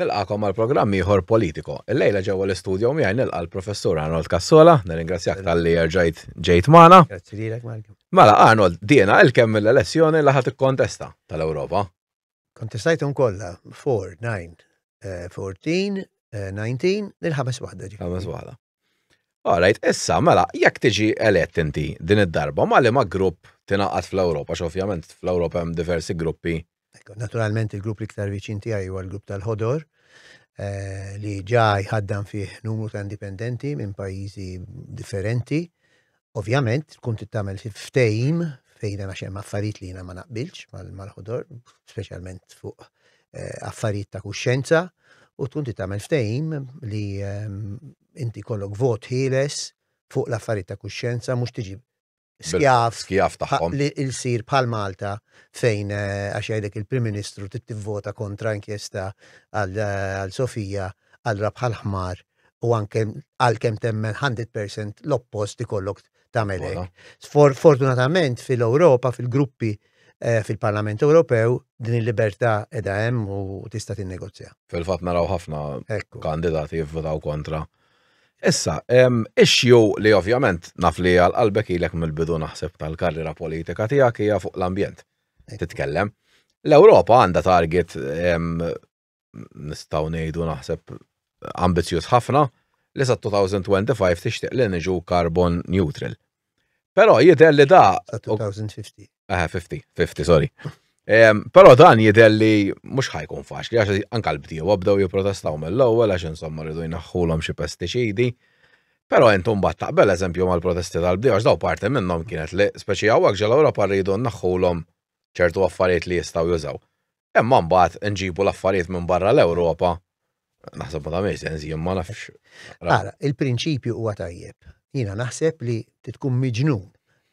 Nil-għakom għal programm ieħor politiko. Il-lejla ġewwa l-istudio miegħi nil l-professur Arnold Kassola, nirringrazzjak tal-li ġejt ġejt Mana. Mala, lilek mela, Arnold, dina il kem l-elezzjoni laħat ħadd ikkontesta tal-Ewropa. un kolla, 4, 9, 14, 19, nil ħames waħda ġi. waħda. Alright, issa mela, jekk tiġi elett inti din id-darba ma li ma grupp tinaqat fl-Ewropa, x'ovvjament fl-Ewropa hemm diversi gruppi Naturalment il-grupp li ktar viċin tiegħi huwa l-grupp tal-ħodor eh, li ġa jħaddan fih numru ta' indipendenti minn pajjiżi differenti. Ovvjament, tkun tittamel ftejim fejn għax hemm affarijiet li jiena ma naqbilx mal-ħodor, speċjalment fuq eh, affarijiet ta' kuxjenza, u tkun tittamel ftejim li ehm, inti kollok vot ħieles fuq l-affarijiet ta' kuxjenza mhux tiġi skjaf. Skjaf taħħom. Li il-sir bħal Malta fejn eh, għax il-Prim Ministru tittivvota kontra inkjesta għal eh, Sofija għal rabħal ħmar u anke għal kem temmen 100% l-oppost ikollok tamelek. Fortunatament fil-Europa, fil-gruppi eh, fil-Parlament Ewropew din il-libertà edha hemm u tista' tinnegozja. Fil-fatt naraw ħafna kandidati jivvotaw kontra Issa, issue li ovvjament naf li għal-qalbek ilek mill-bidu naħseb tal-karriera politika tijak hija fuq l-ambjent. Titkellem. L-Europa għanda target nistaw nejdu naħseb ambizjuż ħafna li sa' 2025 tixtieq li niġu carbon neutral. Però jidher li da. 2050. Aha, 50, 50, sorry. Pero dan jidher li mhux ħajkun faċli għax anke l bdiew bdew jipprotestaw mill-ewwel għax insomma rridu jnaħħulhom xi pestiċidi. Pero intom bat taqbel eżempju mal-protesti tal-bdiewa għax daw parti minnhom kienet li speċi hawnhekk l Ewropa rridu naħħulhom ċertu affarijiet li jistgħu jużaw. Imma mbagħad nġibu l-affarijiet minn barra l-Ewropa Naħseb ma tamiex sensi, ma nafx. Għara, il-prinċipju huwa tajjeb. Jina naħseb li titkun miġnun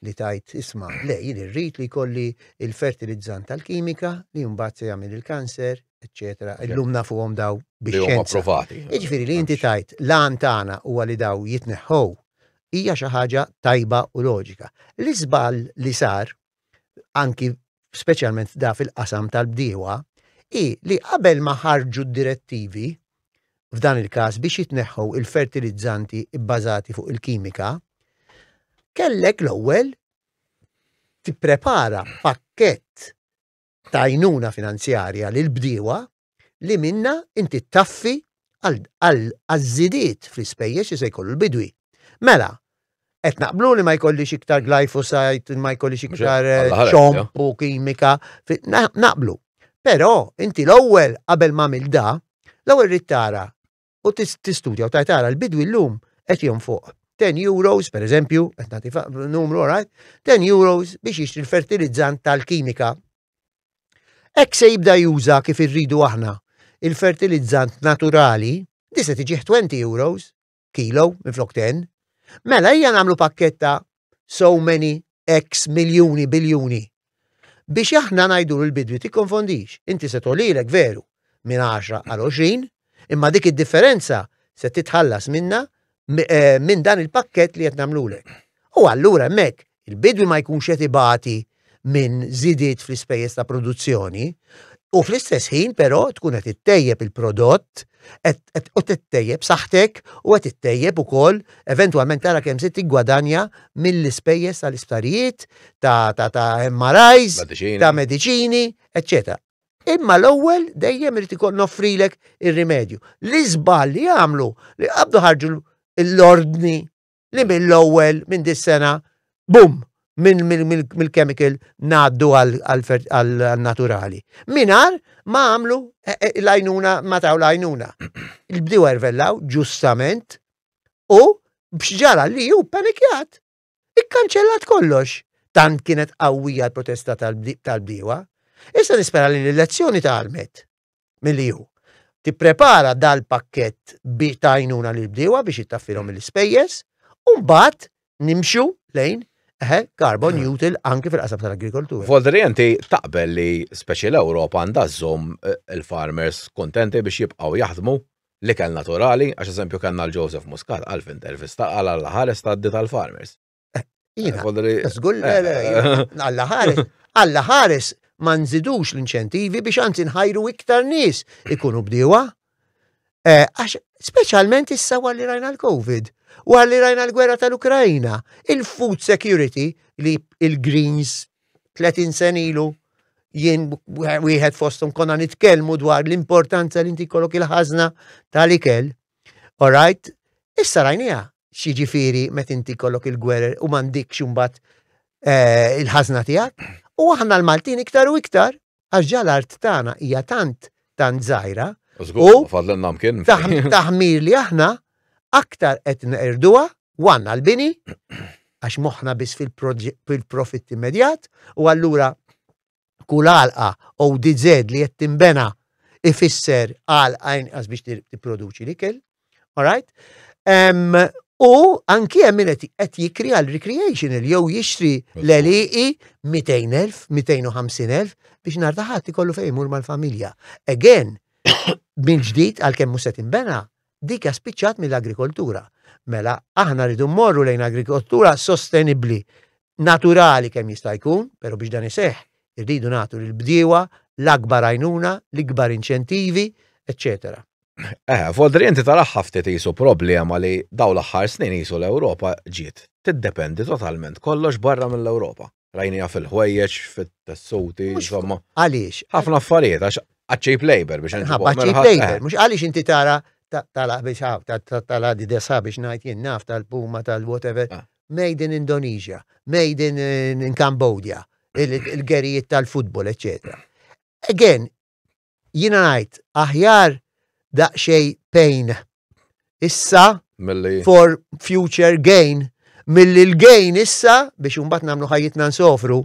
li tajt isma' le jien irrid li kolli il-fertilizzant tal-kimika li mbagħad se jagħmel il-kanser, eccetera. Illum nafuhom daw biex. Li approvati. Jiġifieri li inti tajt lan tagħna huwa li daw jitneħħow hija xi ħaġa tajba u loġika. L-iżbal li sar, anki speċjalment da fil-qasam tal-bdiewa, i li qabel ma ħarġu d-direttivi, f'dan il-każ biex jitneħħu il-fertilizzanti bbażati fuq il-kimika, kellek l-ewwel tipprepara pakkett ta' jnuna finanzjarja lil bdiewa li minna inti taffi għal-żidiet fl-ispejjex se jkollu l-bidwi. Mela, qed naqblu li ma jkollix iktar glifosajt, ma jkollix iktar ċompu eh, kimika, naqblu. Però inti l-ewwel qabel ma mill da, l-ewwel rittara u tistudja u tajtara l-bidwi llum qed jonfoq 10 euros, per eżempju, għetnati numru, right? 10 euros biex jixtri l-fertilizzant tal-kimika. Ek se jibda juża kif irridu aħna il-fertilizzant naturali, di se 20 euros, kilo, flok 10, mela hija għamlu pakketta so many x miljuni biljuni. Biex aħna najdu l-bidwi ti konfondix, inti se tolilek veru minn 10 għal 20, imma dik id-differenza se titħallas minna Eh, minn dan il-pakket li qed nagħmlulek. U allura hemmhekk il-bidwi ma jkunx qed ibati minn żidiet fl-ispejjeż ta' produzzjoni, u fl-istess ħin però tkun qed ittejjeb il-prodott, u tittejjeb saħtek u qed ittejjeb ukoll eventwalment tara kemm se tiggwadanja mill-ispejjeż tal-isptarijiet ta' ta' ta' MRIs, ta' mediċini, eċċetera. Imma l-ewwel dejjem irid ikoll noffrilek ir-rimedju. L-iżball li għamlu li qabdu ħarġu l-ordni li mill-ewwel minn dis-sena bum mil chemical naddu għal-naturali. Minar ma għamlu e, e, l-ajnuna ma taw l l-ajnuna. Il-bdiw ervellaw ġustament u bxġara li ju panikjat. Ikkanċellat kollox. Tant kienet qawwija l-protesta tal-bdiwa. Issa nispera li l-elezzjoni tal-met mill-li ju tipprepara dal-pakket bi tajnuna li bdiewa biex jittaffirhom mm. l-ispejjeż, u mbagħad nimxu lejn eħe, carbon mm. neutral anke fil-qasab tal-agrikoltura. Volderijenti taqbel li speċi l-Ewropa għandazzom eh, il-farmers kontenti biex jibqaw jaħdmu li kell naturali, għax eżempju kellna l-Joseph Muscat għal intervista għal għall-ħares tad tal-farmers. Eh, jina, eh, għal ħares, għal ħares ma nżidux l-inċentivi biex anzi nħajru iktar nies ikunu bdiewa. Eh, għax, speċjalment issa għalli rajna l-Covid, u għalli rajna l-gwerra tal-Ukrajna, il-food security li il-Greens 30 senilu jien wieħed fostum konna nitkellmu dwar l-importanza li inti kollok il-ħazna tal-ikel. All right? Issa rajnija xieġifiri met inti kollok il gwerra u m'għandikx xumbat eh, il-ħazna tijak. U aħna l-Maltin iktar u iktar, għax l art tagħna hija tant tant zaħira. U taħmir li aħna aktar qed nerduha u għandna l-bini għax moħna biss fil-profitt immedjat u allura kull għalqa u DZ li qed bena ifisser għajn għaz biex tipproduċi li kell. All right? U anki hemm għet qed jikri għal recreation jew jixtri l-eliqi 200,000, 250,000 biex nartaħat taħat ikollu fejn imur mal-familja. Again, bil-ġdid għalkemm mhux se imbena, dik spiċċat mill-agrikoltura. Mela aħna rridu mmorru lejn agrikoltura sostenibbli, naturali kemm jista' jkun, biex dan iseħħ irridu nagħtu l bdiewa l-akbar għajnuna, l-ikbar inċentivi, eccetera. Eh, Voldri inti taraħħa ftit jisu problema li daw l-aħħar snin jisu l-Ewropa ġiet. Tiddependi totalment kollox barra mill-Ewropa. għaf fil ħwejjeċ fit-tessuti, insomma. Għaliex? Ħafna affarijiet, għax għacċejp plejber biex inti. Għacċejp lejber. Eh. mux għaliex inti tara tala biex għaf, tala desa biex najt jien naf tal-puma tal-whatever. Eh. Made in Indonesia, made in Cambodia, il-gerijiet tal-futbol, eccetera. Again, jina najt, aħjar daqxej pain. Issa, Milli. for future gain, milli l-gain issa biex umbat namlu ħajjitna nsofru.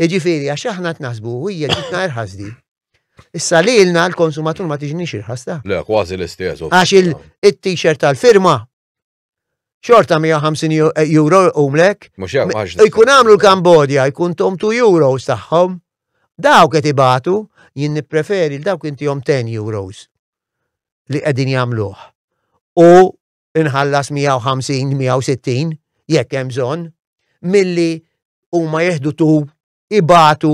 Iġifiri, għax aħna t-nasbu, hija ġitna irħasdi. Issa li ilna l-konsumatur ma tiġnix irħasta. Le, kważi l-istess. Għax il-t-shirt tal-firma. Xorta 150 eh, euro umlek. Ikun għamlu l-Kambodja, ikun tom 2 euro taħħom. Dawk qed ibatu, jien nippreferi l-dawk inti jom 10 euros li qegħdin jagħmluh. U inħallas 150-160 jekk hemm bżonn milli huma jeħdu tu ibatu,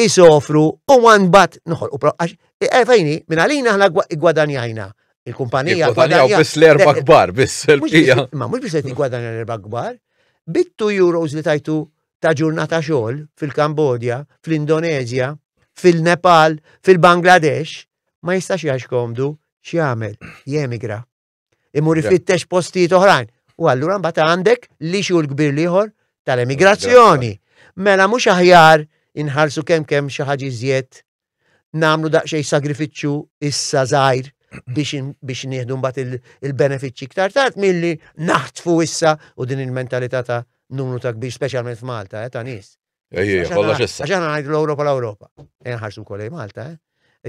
isofru u wan bat noħolqu e, Fejni, minn li ħna gwadanjajna. Il-kumpanija. Il-kumpanija biss l-erba kbar, bis l pija Ma mux l-erba gwadanja l-erba kbar. Bittu euros li tajtu ta' ġurnata xol fil-Kambodja, fil-Indonezja, fil-Nepal, fil-Bangladesh, ma jistax jaxkomdu x'jagħmel jemigra. Imur ifittex postijiet oħrajn. U allura mbagħad għandek li xi l-kbir liħor tal-emigrazzjoni. Mela mhux aħjar inħarsu kemm kemm xi ħaġa iżjed namlu daqsxejn sagrifiċċju issa żgħir biex, biex nieħdu mbagħad il-benefiċċji iktar tard milli naħtfu issa u din il-mentalità ta' numru ta' kbir speċjalment f'Malta, eh, ta' nies. Ejje, kollha issa. Għaxan ngħidu l-Ewropa l-Ewropa. Inħarsu kolej Malta, eh.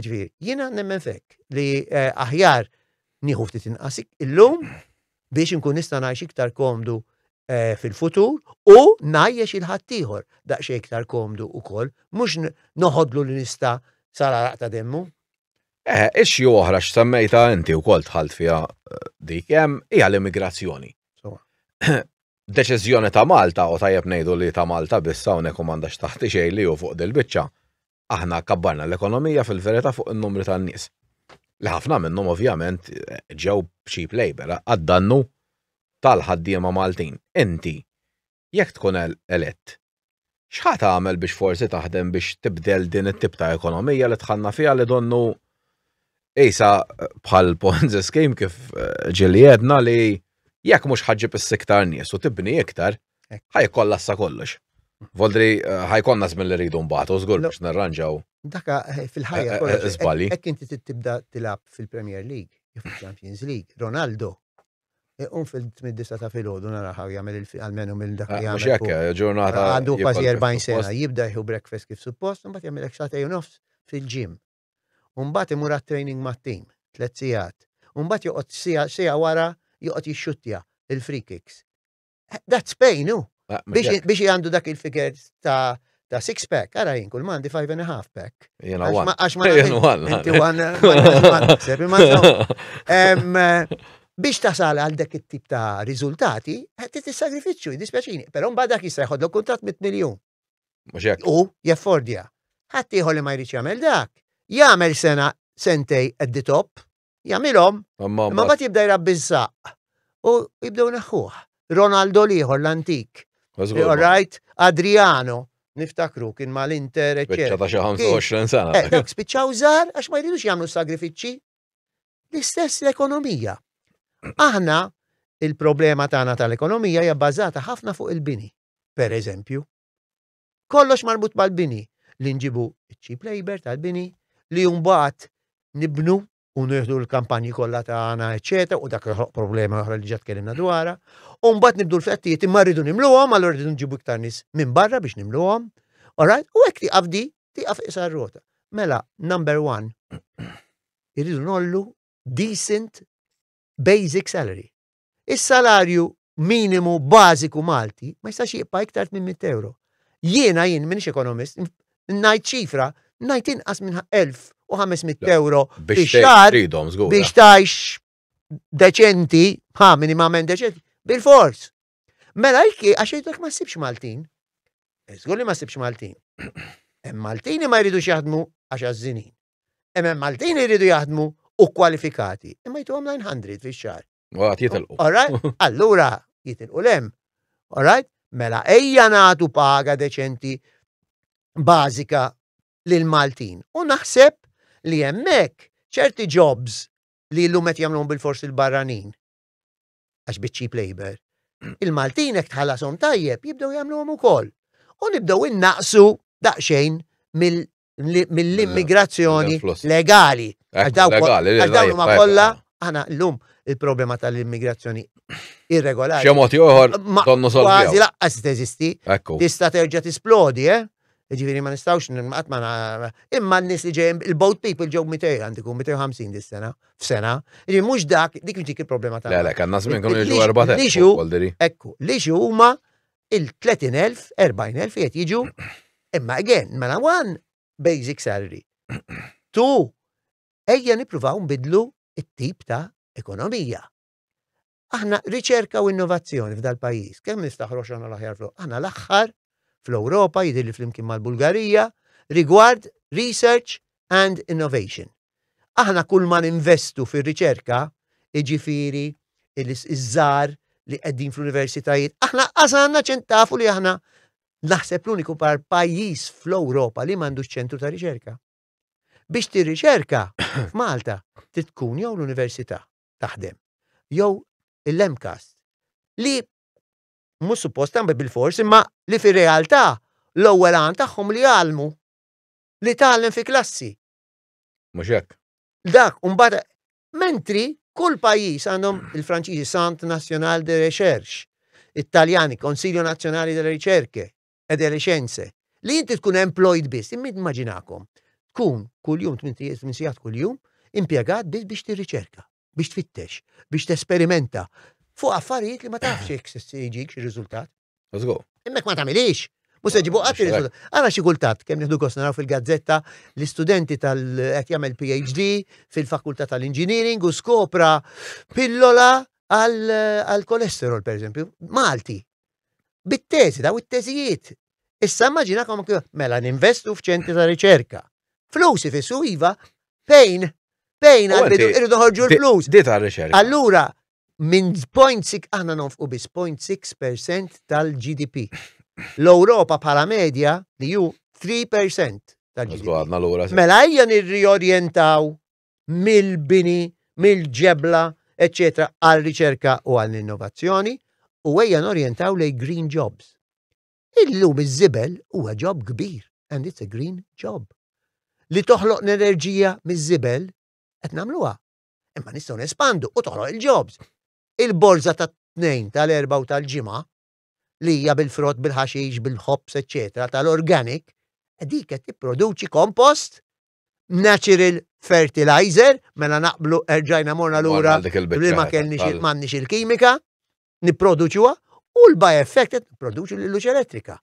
Ġviri, jina nemmen fekk li eh, aħjar nieħu ftit inqasik illum biex inkun nista' ngħix iktar komdu eh, fil-futur u najjex il-ħattijħor daqxie iktar komdu u koll, mux noħodlu li nista sara ta' demmu. Eh, Ixi oħra x-semmejta inti u koll tħalt fija dik jem hija l-immigrazzjoni. Deċiżjoni ta' Malta u tajjeb nejdu li ta' Malta bissa u nekomandax taħti xej li u fuq dil-bicċa aħna kabbarna l-ekonomija fil-verita fuq il-numri tan nies Li ħafna minnhom ovvjament ġew cheap labor għaddannu tal-ħaddiema Maltin. Inti jekk tkun elett, x'ħat għamel biex forsi taħdem biex tibdel din it-tip ta' ekonomija li tħanna fiha li donnu Ejsa bħal Ponzi Scheme kif eh, ġiljedna li jekk mhux ħagġib s siktar nies u tibni iktar, kollassa kollox. Voldri, eh, ħajkonna żmien li rridu mbaħt, użgur biex narranġaw. Daka eh, fil-ħajja żbali. Eh, hekk inti tibda tilab fil-Premier League, jew fil-Champions League, Ronaldo. E, un fil-8 ta' filgħodu nara ħaw jagħmel għalmenu minn dak li jagħmel. Xekk, ġurnata. Għandu kważi 40 sena, jibda jħu breakfast kif suppost, mbagħad jagħmel hekk xatej nofs fil-ġim. Mbagħad imur training mat-tim, tliet sigħat. Mbagħad joqgħod sija wara joqgħod jixxuttja il-free kicks. That's pain, no? Biex għandu dak il figur ta' ta' six pack, għara jien kull mandi five and a half pack. Jena għan. Għax ma' jena għan. Inti għan. Biex tasal għal dak it-tip ta' riżultati, għed t-sagrifiċu, dispjaċini. Pero mbagħad dak jista' jħodlu kontrat mit miljon. U jeffordja. Ħadd ieħor li ma jridx jagħmel dak. Jagħmel sena sentej at the top, jagħmilhom, ma mbagħad jibda jrabbiżaq. U jibdew neħħuh. Ronaldo liħor l-antik Eh, All right? Adriano, niftakru, kien mal-Inter, eccetera. ta' xi 25 sena. Eh, Dak spiċċaw żgħar għax ma jridux jagħmlu sagrifiċċji. L-istess l-ekonomija. Aħna il-problema tagħna tal-ekonomija hija bbażata ħafna fuq il-bini, per eżempju. Kollox marbut mal-bini li nġibu cheap labor tal-bini li jumbat nibnu unirdu l-kampanji kollha tagħna, eċetera, u dak problema oħra li ġat kellimna dwarha. U mbagħad nibdu l-fettijiet imma rridu nimluhom, allura rridu nġibu iktar nies minn barra biex nimluhom. Alright? U hekk tiqaf di, tiqaf isar rota. Mela, number one, irridu nollu decent basic salary. Is-salarju minimu bażiku Malti ma jistax jibqa' iktar minn 100 euro. Jiena jien minix ekonomist, ngħid ċifra, ngħid inqas minn 1000 u 500 euro biex xar biex tajx deċenti, ha minimament deċenti, bil-fors. Mela jki, għaxe jtok ma sibx Maltin. Zgur e, li ma sibx Maltin. Em Maltini ma jridu jaħdmu għax għazzinin. Em Maltini jridu jaħdmu u kwalifikati. Imma jtu għam 900 fi xar. Għat jitilqu. Alright? Allura jitilqu lem. Alright? Mela ejja natu paga deċenti bazika lil Maltin. U naħseb li hemmhekk ċerti jobs li l lumet qed jagħmluhom bil-fors il-barranin. Għax biċċip labor. Il-Maltin hekk tħallasom tajjeb jibdew jagħmluhom ukoll. U nibdew innaqsu daqsxejn mill-immigrazzjoni legali. Għax dawn ma kollha aħna llum il-problema tal-immigrazzjoni irregolari. Xemot joħor, donnu solvi. Kważi laqqas teżisti. Tista terġa' tisplodi, eh? Ġifiri ma nistawx n ma imma n-nis li ġem, il-boat people ġew 200 għandikum 250 dis-sena f'sena. Ġifiri mhux dak dik mġik il-problema ta'. Le le, kan nas minnkom jiġu 4000. Ekku, liġu huma il-30,000, 40,000 qed jiġu imma again, mela għan basic salary. Tu ejja nippruvaw nbidlu it-tip ta' ekonomija. Aħna riċerka u innovazzjoni f'dal pajjiż, kemm nistaħroġ aħna l-aħjar Aħna l-aħħar fl-Europa, jidir li flimkien mal-Bulgarija, rigward research and innovation. Aħna kull ma ninvestu fir riċerka iġifiri, iż-żar li qegħdin fl-universitajiet, aħna għazanna ċentafu li aħna naħseb l-uniku par pajjiż fl-Ewropa li mandu ċentru ta' riċerka. Biex ti riċerka f'Malta titkun jew l-università taħdem, jew il-lemkast li Mu suppost tambe bil-fors imma li fir-realtà l-ewwel għan tagħhom li jgħalmu li tgħallem fi klassi. Mhux hekk. Dak mbagħad mentri kull pajjiż għandhom il-Franċiżi Sant Nazzjonal de Recherx, Italjani, Konsilju Nazzjonali delle Riċerke e delle Scienze, li inti tkun employed biss, imma immaġinakom, tkun kuljum jum kuljum impjegat biss biex tirriċerka, biex tfittex, biex tesperimenta, fuq affarijiet li ma tafx jek s-sieġik xie rizultat. Let's go. Immek ma tamilix. Mus ġibu ah, għat il-rizultat. Għara xie kultat, kem nħdu kost naraw fil-gazzetta l studenti tal-għet jamel PhD fil-fakulta tal-engineering u skopra pillola għal-kolesterol, per eżempju, Malti. Bit-tezi, daw it teżijiet Issa maġina kom mela ninvestu f'ċenti ta' riċerka. Flusi fissu iva, pejn, pejn għal-bidu, irridu ħorġu l-flus. Dita riċerka. Allura, minn 0.6, aħna u bis 0.6% tal-GDP. L-Europa bħala medja li ju 3% tal-GDP. Mela ejja nir-riorientaw mill-bini, mill-ġebla, ecc. għal-riċerka u għall-innovazzjoni u ejja norjentaw lej green jobs. Illum iż-żibel huwa job kbir and it's a green job. Li toħloq enerġija miż-żibel qed nagħmluha. Imma nistgħu nespandu u toħloq il-jobs il-borza ta' tnejn tal-erba u tal-ġimgħa li hija bil-frott, bil-ħaxix, bil-ħobs, etc., tal-organik, dik qed tipproduċi kompost natural fertilizer, mela naqblu erġajna morna lura li ma kellniex m'għandniex il-kimika, nipproduċuha u l-bioeffect qed nipproduċu l-luċ elettrika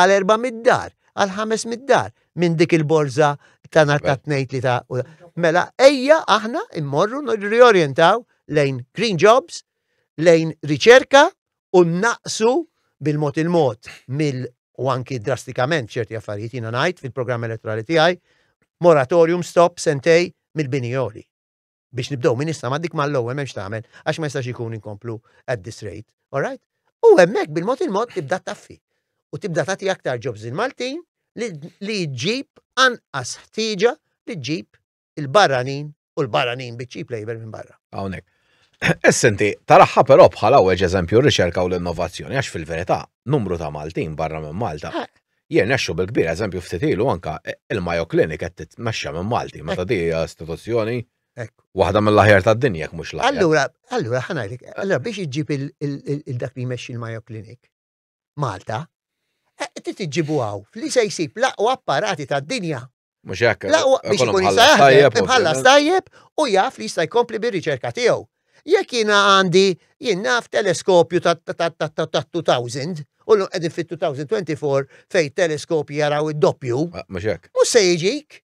għal erba' mid-dar, għal ħames mid-dar minn dik il-borza ta' nar ta' tnejt li ta' mela ejja aħna immorru riorientaw lejn green jobs, lejn riċerka u naqsu bil-mod il-mod mill u anki drastikament ċerti affarijiet jina najt fil-programm elettorali tiegħi moratorium stop sentej mill binijoli biex nibdew minn issa ma dik mal-ewwel m'hemmx tagħmel għax ma jistax ikun inkomplu at this rate. All right? U hemmhekk bil-mod il-mod tibda taffi u tibda tagħti aktar jobs il-Maltin li ġib anqas ħtieġa li ġib il-barranin u l-barranin biċċip lejber minn barra. Hawnhekk. Essenti, taraħħa però bħala weġ eżempju r-riċerka u l-innovazzjoni għax fil-verità numru ta' Maltin barra minn Malta. Jien nexxu bil-kbir eżempju ftitilu anka il-Mayo Clinic qed titmexxa minn Malti, eh. meta di istituzzjoni waħda mill-aħjar tad-dinja jekk mhux l Allura, allura ħanajlik, allura biex iġġib il-dak li jmexxi il-Mayo Clinic Malta, qed eh, iġġibu għaw, li se jsib laqgħu apparati tad-dinja Mux jekk. biex kun jisajħ, tajjeb u jaf li jista' jkompli bir-riċerka tiegħu jekk jina għandi jien naf teleskopju ta' 2000 u l-għedin fit-2024 fej teleskopju jaraw id-doppju. Mux se jġik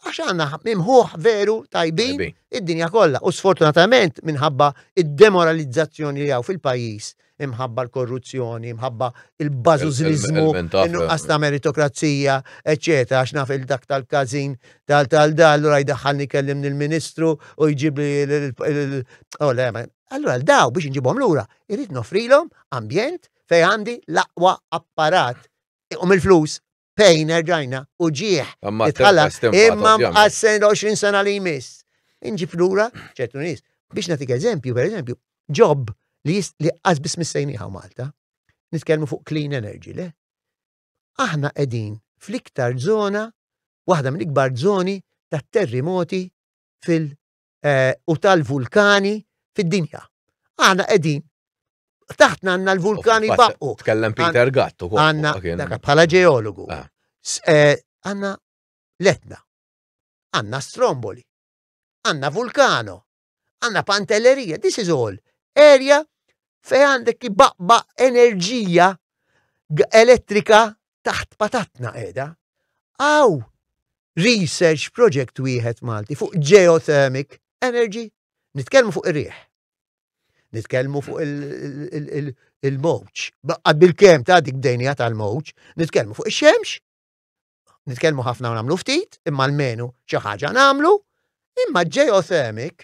għax għanna mimħuħ veru tajbin id-dinja kollha. U sfortunatament minħabba id-demoralizzazzjoni li għaw fil-pajis, imħabba l-korruzzjoni, imħabba il bazuzlizmu innuqqas eh. meritokrazija, eccetera, għax naf il-dak tal-kazin tal-tal-dal, allura jdaħħalni kellim il-ministru u jġib li oh, Allura l-daw biex l lura, irrit nofrilom ambjent fej għandi l-aqwa apparat e, u mill-flus fejn erġajna u ġieħ. Imma għassen 20 sena li jmiss. Inġi flura, ċertu nis. Biex natik eżempju, per eżempju, ġob li għazbis missejniħa Malta, nitkelmu fuq clean energy, le? Aħna edin fl-iktar zona, waħda mill-ikbar zoni ta' terremoti fil- eh, u tal-vulkani fid-dinja. Aħna edin taħtna għanna l-vulkani baqqu. Tkellem Peter Gattu. Għanna, bħala ġeologu. Ah. Eh, għanna letna. Għanna stromboli. Għanna vulkano. Għanna pantellerija. This is all. Area fej għandek baqba enerġija elettrika taħt patatna edha. Aw, research project wieħed Malti fuq geothermic energy. Nitkellmu fuq ir-rieħ nitkellmu fuq il-mowċ. Baqqad bil-kem ta' dik bdejnija tal-mowċ, nitkellmu fuq il-xemx, nitkellmu ħafna u namlu ftit, imma l-menu xi ħaġa namlu, imma geothermic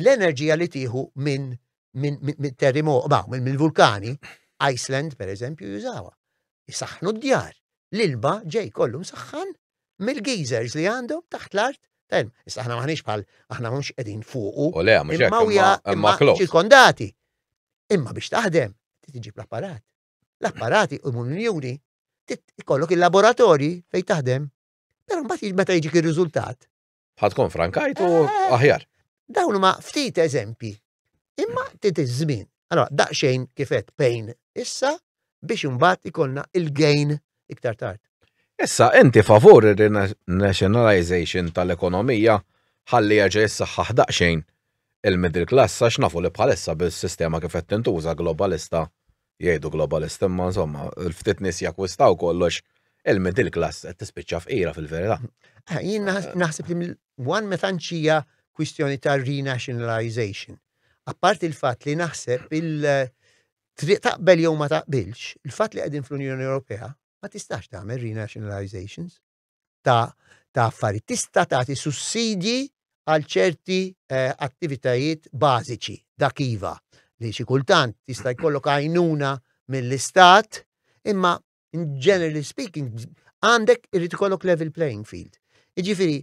l-enerġija li tieħu minn min, min terremot, baw, minn min vulkani, Iceland per eżempju jużawa. Isaħnu d-djar, l-ilba ġej kollu msaħħan mill gejzers li għandhom taħt l-art Tajm, issa aħna maħniex bħal, aħna mhux qegħdin fuqu. U le, mhux hekk. Mawja imma ċirkondati. Imma biex taħdem, tiġib l-apparat. L-apparati u l-unjoni ikollok il-laboratori fejn taħdem. Però mbagħad meta jiġik ir-riżultat. Ħadkun frankajt u eh, eh. aħjar. Dawn huma ftit eżempji. Imma tit iż-żmien. Allora, daqsxejn kifet pejn issa biex imbagħad ikollna il-gain iktar tard. Issa, inti favur il-nationalization tal-ekonomija ħalli jaġa jissaxħa ħdaqxejn il-middle class għax nafu li bħalissa bil-sistema kif qed tintuża globalista jgħidu globalist imma insomma l-ftit nies jakkwistaw kollox il-middle class qed tispiċċa f'qira fil-verità. Ah, jien naħseb li wan meta nċija kwistjoni ta' renationalization. Apparti il-fatt li naħseb il- triq taqbel jew ma taqbilx, il-fatt li qegħdin fl-Unjoni Ewropea ma tistax tagħmel renationalizations ta' ta' affarijiet. Tista' tagħti sussidji għal ċerti eh, attivitajiet bażiċi dak iva li xi kultant tista' jkollok għajnuna mill-istat imma in generally speaking għandek irid ikollok level playing field. Iġifieri,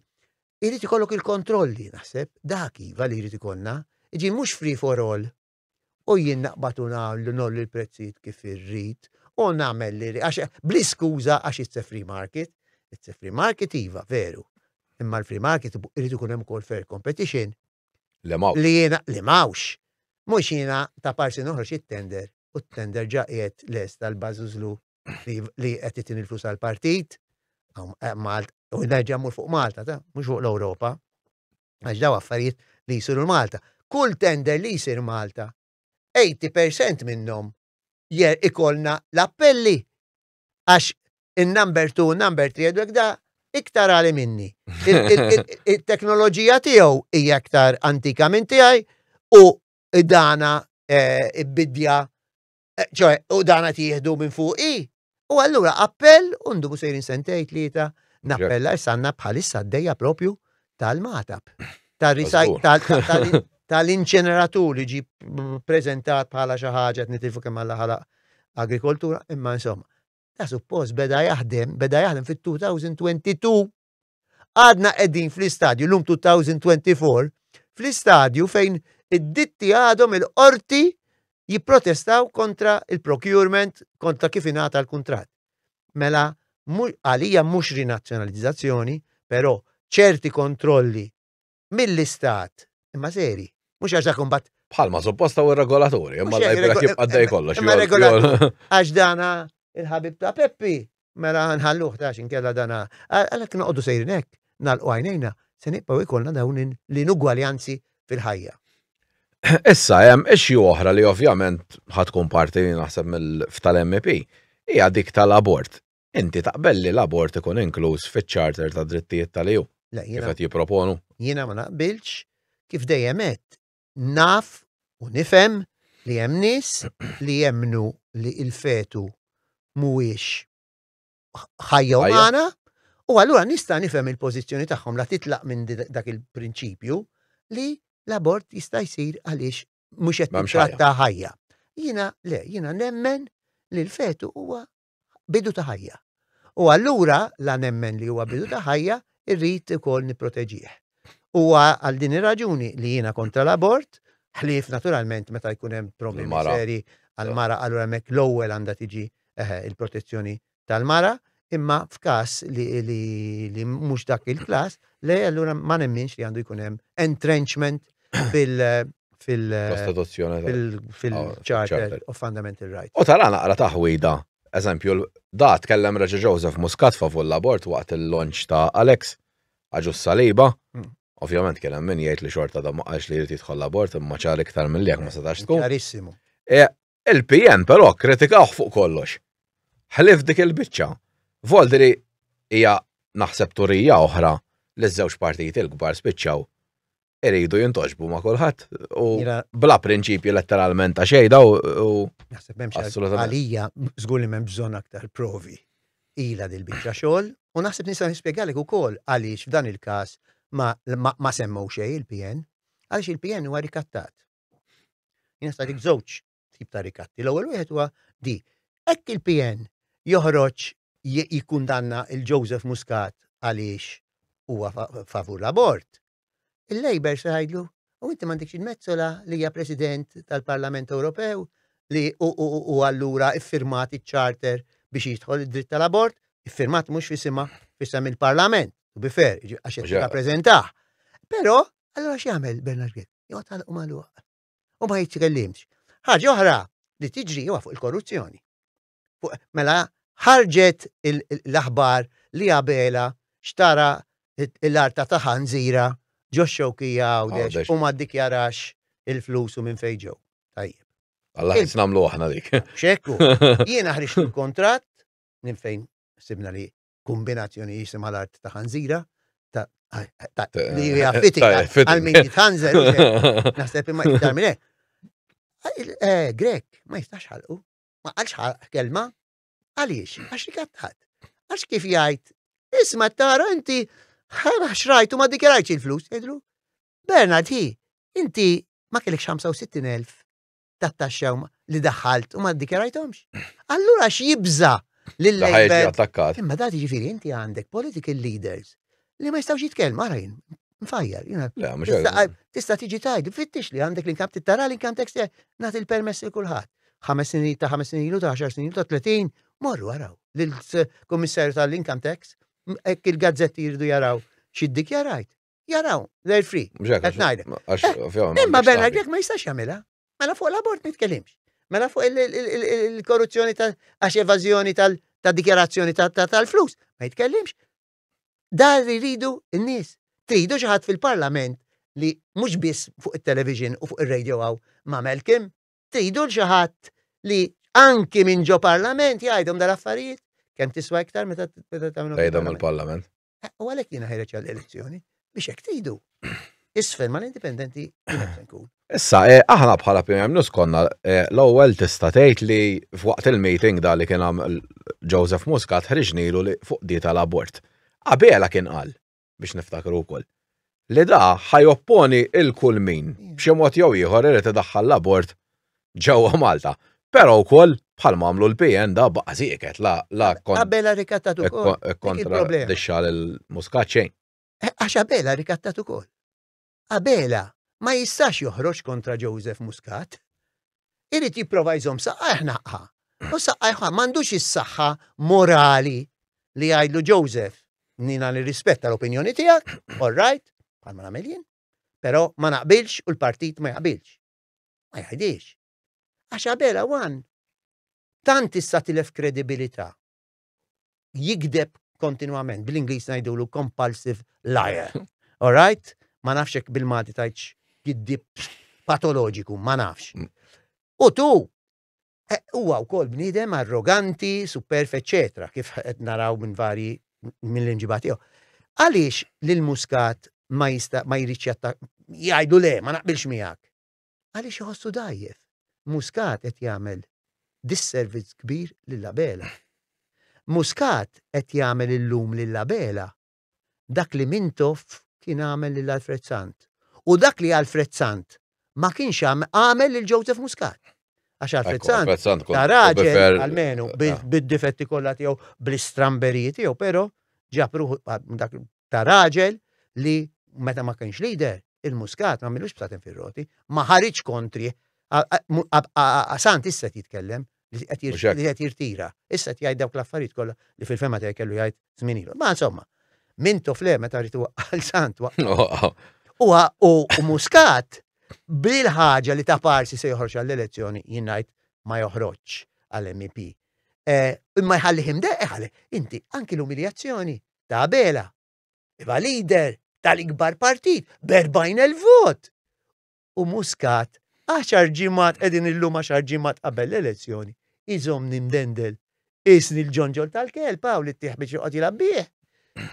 irrid ikollok il-kontrolli naħseb dak iva li jrid ikollna, iġi mhux free for all. U jien naqbatu nagħmlu il l-prezzijiet kif irrid u namel li għax bli skuza għax it's a free market, it's a free market iva, veru. Imma l-free market irrid ikun hemm ukoll fair competition. Li jiena li mawx. Mhux jiena ta' parsi noħroġ it-tender u t-tender ġa qiegħed lest tal bazuzlu li qed itin il-flus għal partit eh, Malta u jena mur fuq Malta ta' mhux fuq l-Ewropa. Għax daw affarijiet li jsiru l-Malta. Kull tender li jsir Malta 80% minnhom jer ikolna l-appelli. Għax il-number 2, number 3, għedwek da iktar għali minni. Il-teknoloġija tiegħu hija iktar antika minn tiegħi u dana eh, bidja eh, ċoħe, u dana tijihdu minn fuq i. U allura appell, bu sejrin sentej tlieta, nappella jsanna bħalissa d deja propju tal-matab. Tal-recycle, tal-inċeneratur li ġi prezentat bħala xi ħaġa nitifu kemm għal ħalaq agrikoltura, imma insomma. Ta' suppost beda jaħdem, beda jaħdem fit-2022. Għadna qegħdin fl-istadju lum 2024, fl-istadju fejn id-ditti għadhom il-qorti jipprotestaw kontra il-procurement, kontra kif ingħata l-kuntratt. Mela, għalija mhux rinazzjonalizzazzjoni, però ċerti kontrolli mill-istat imma seri Mux għax dak bat. Bħalma, supposta u regolatori, imma l-għajbra kif għaddej kollox. Imma regolatori, għax dana il-ħabib ta' Peppi, mela nħalluħ ta' kella dana. Għalek noqdu sejrinek, nal-u għajnejna, se nibbaw ikolna dawn l-inugwaljanzi fil-ħajja. Issa, hemm ixju oħra li ovvjament ħatkun parti li naħseb mill-ftal-MP, ija dik tal-abort. Inti taqbel li l-abort ikun inkluż fiċ-charter ta' drittijiet tal ju Kif qed jipproponu? Jiena ma naqbilx kif dejjem naf u nifem li hemm nis li jemnu li il-fetu mhuwiex ħajja umana u allura nista' nifhem il-pożizzjoni tagħhom la titlaq minn dak il-prinċipju li l-abort jista' jsir għaliex mhux qed titratta ħajja. Jiena le, jiena nemmen li l-fetu huwa bidu ta' ħajja. U allura la nemmen li huwa bidu ta' ħajja irrid ukoll nipproteġih. U għal din ir-raġuni li jiena kontra l-abort, ħlif naturalment meta jkun hemm problemi seri għal-mara, allura mek l-ewwel għandha tiġi eh, il-protezzjoni tal-mara, imma f'każ li, mhux dak il klass le allura ma nemminx li għandu jkun hemm entrenchment fil- eh, oh, fil-Charter of Fundamental Rights. U tara naqra taħwida, eżempju, da tkellem Reġa Joseph Muscat fa fuq l-abort waqt il lonċ ta' Alex, għaġu saliba mm. Ovvjament kellem min jgħid li xorta da maqax li jrid jidħol abort imma ċar iktar mill ma setax tkun. Karissimu. E, Il-PN però kritikaw fuq kollox. Ħlif dik il-biċċa. Voldri hija naħseb turija oħra li żewġ partijiet il-kbar spiċċaw iridu jintoġbu ma' kulħadd u bla prinċipju letteralment ta' xejda u. Naħseb memx għalija żgur li m'hemm bżonn aktar provi ila dil-biċċa xogħol u naħseb nista' nispjegalek ukoll għaliex f'dan il-każ ma, ma, ma semmu xej il-PN, għalix il-PN huwa rikattat. Jina sta dik żewġ tip ta' rikatti. L-ewwel wieħed huwa di, hekk il-PN joħroġ jikundanna il-Joseph Muscat għaliex huwa favur l-abort. Il-Labor se ħajdlu, u inti m'għandekx il-mezzola li hija President tal-Parlament Ewropew li u allura iffirmat iċ-charter biex jidħol id-dritt tal-abort, iffirmat mhux fisima fisem il-Parlament. U bifer, għax rappresentaħ. Pero, allora x'jagħmel Bernard Grill? Jgħod tal malu U ma jitkellimx. Ħaġa oħra li tiġri huwa fuq il-korruzzjoni. Mela ħarġet l-aħbar li għabela xtara l-arta ta' ħanżira ġo xokija u ah, u ma ddikjarax il-flus u minn fejġo. Tajjeb. Alla jisnamlu aħna dik. ċekku, jiena ħriġ il-kontrat, minn fejn sibna li kombinazzjoni jisim għal art ta' ħanżira, ta' li hija fitting għal-min jitħanżer Naħseb imma jittar minne. Eh, Grek ma jistax ħalqu, ma għalx ħalq kelma, għaliex, għax li kattat. Għax kif jgħid, isma tara inti xrajtu ma dikjarajċ il-flus, jgħidru. Bernard, hi, inti ma kellek 65.000 ta' taxxew li daħħalt u ma ddikjarajtomx. Allura x'jibża' Lill-Labor. attakkat. Imma dati ġifiri, inti għandek political leaders li ma jistawx jitkellmu jien, Mfajjar, jina. Tista tiġi tajd, fittix li għandek l-inkam tittara l-inkam tekst nat il-permess li kulħadd. Ħames snin ta' ħames snin ta' 10 snin ta' 30, morru għaraw. L-Kummissarju tal-Inkam Tax, ekk il-gazzetti jirdu jaraw xiddik jarajt. Jaraw, they're free. Imma Bernard, jek ma jistax jamela. Mela fuq l-abort nitkellimx. Mela fuq il-korruzzjoni tal għax evażjoni tal-dikjarazzjoni tal-flus. Ma jitkellimx. Dar rridu n-nies. Tridu xi ħadd fil-parlament li mhux biss fuq it-television u fuq ir-radio għaw ma' Melkim. Tridu xi ħadd li anki minn ġo parlament jgħidhom dal-affarijiet. Kemm tiswa iktar meta ta' il-parlament. Eh, u għalhekk jiena ħireċ l elezzjoni biex hekk tridu. Isfel ma l-indipendenti Issa, eh, aħna bħala PM News konna eh, l-ewwel tista' tgħid li f'waqt il-meeting da li kien hemm Joseph Muscat ħriġnilu li fuq di tal-abort. Qabela kien qal biex niftakru kol. Li da ħajopponi il-kull min b'xi mod jew ieħor irid idaħħal l-abort ġewwa Malta. Però wkoll bħal mamlu l-PN da baqa' siqet la la Qabela e e rikattat ukoll. Kontra dixxa l-Muscat xejn. Għaxa bela rikattat ukoll. Abela ma jistax joħroġ kontra Joseph Muscat. Irrid jipprova jizom saqqa ħnaqqa. U saqqa jħa m'għandux is-saħħa morali li għajdlu Joseph nina li rispetta l-opinjoni tiegħek, all right, bħal ma namelin, pero però ma naqbilx u l-partit ma jaqbilx. Ma jgħidix. Għax Abela wan tant issa tilef kredibilità. Jigdeb kontinuament, bl-Inglis l compulsive liar. All right? ma nafxek bil-mati tajċ jiddib patoloġiku, ma nafx. Mm. U tu, e, huwa wkoll bniedem arroganti, superf, eccetera, kif qed naraw minn vari mill-inġibat Għaliex lil muskat ma jista ma jirriċjatta jgħidu le, ma naqbilx miegħek. Għaliex jħossu dajjef. Muskat qed jagħmel disserviz kbir lil labela. Muskat qed jagħmel illum lil labela dak li mintof kien għamel l-Alfredzant. U dak li Alfrezzant ma kienx għamel lil Joseph Muscat. Għax Alfrezzant ta' raġel għalmenu ah. bid-difetti kollha tiegħu bl-istramberijiet tiegħu, però ġapru ah, ta' raġel li meta ma kienx lider il-Muscat ma milux b'satin fir-roti, ma ħariġ kontri. Sant issa jitkellem li qed jirtira. Issa qed dawk l-affarijiet kollha li fil-fema tiegħek kellu jgħid zminilu. Ma insomma, mintu fle meta rritu għal-sant. U u muskat bil-ħaġa li ta' parsi se joħroċ għall-elezzjoni jinnajt ma joħroġ għall mp e, Imma jħallihim deqħale, inti anki l-umiljazzjoni ta' bela, Iva' lider tal-ikbar partit, berbajn il-vot. U muskat, għaxar ġimat edin illum għaxar ġimat qabel l-elezzjoni, izom nimdendel, isni l-ġonġol tal-kel, li t tiħbiċi biex joqgħod jilabbieħ.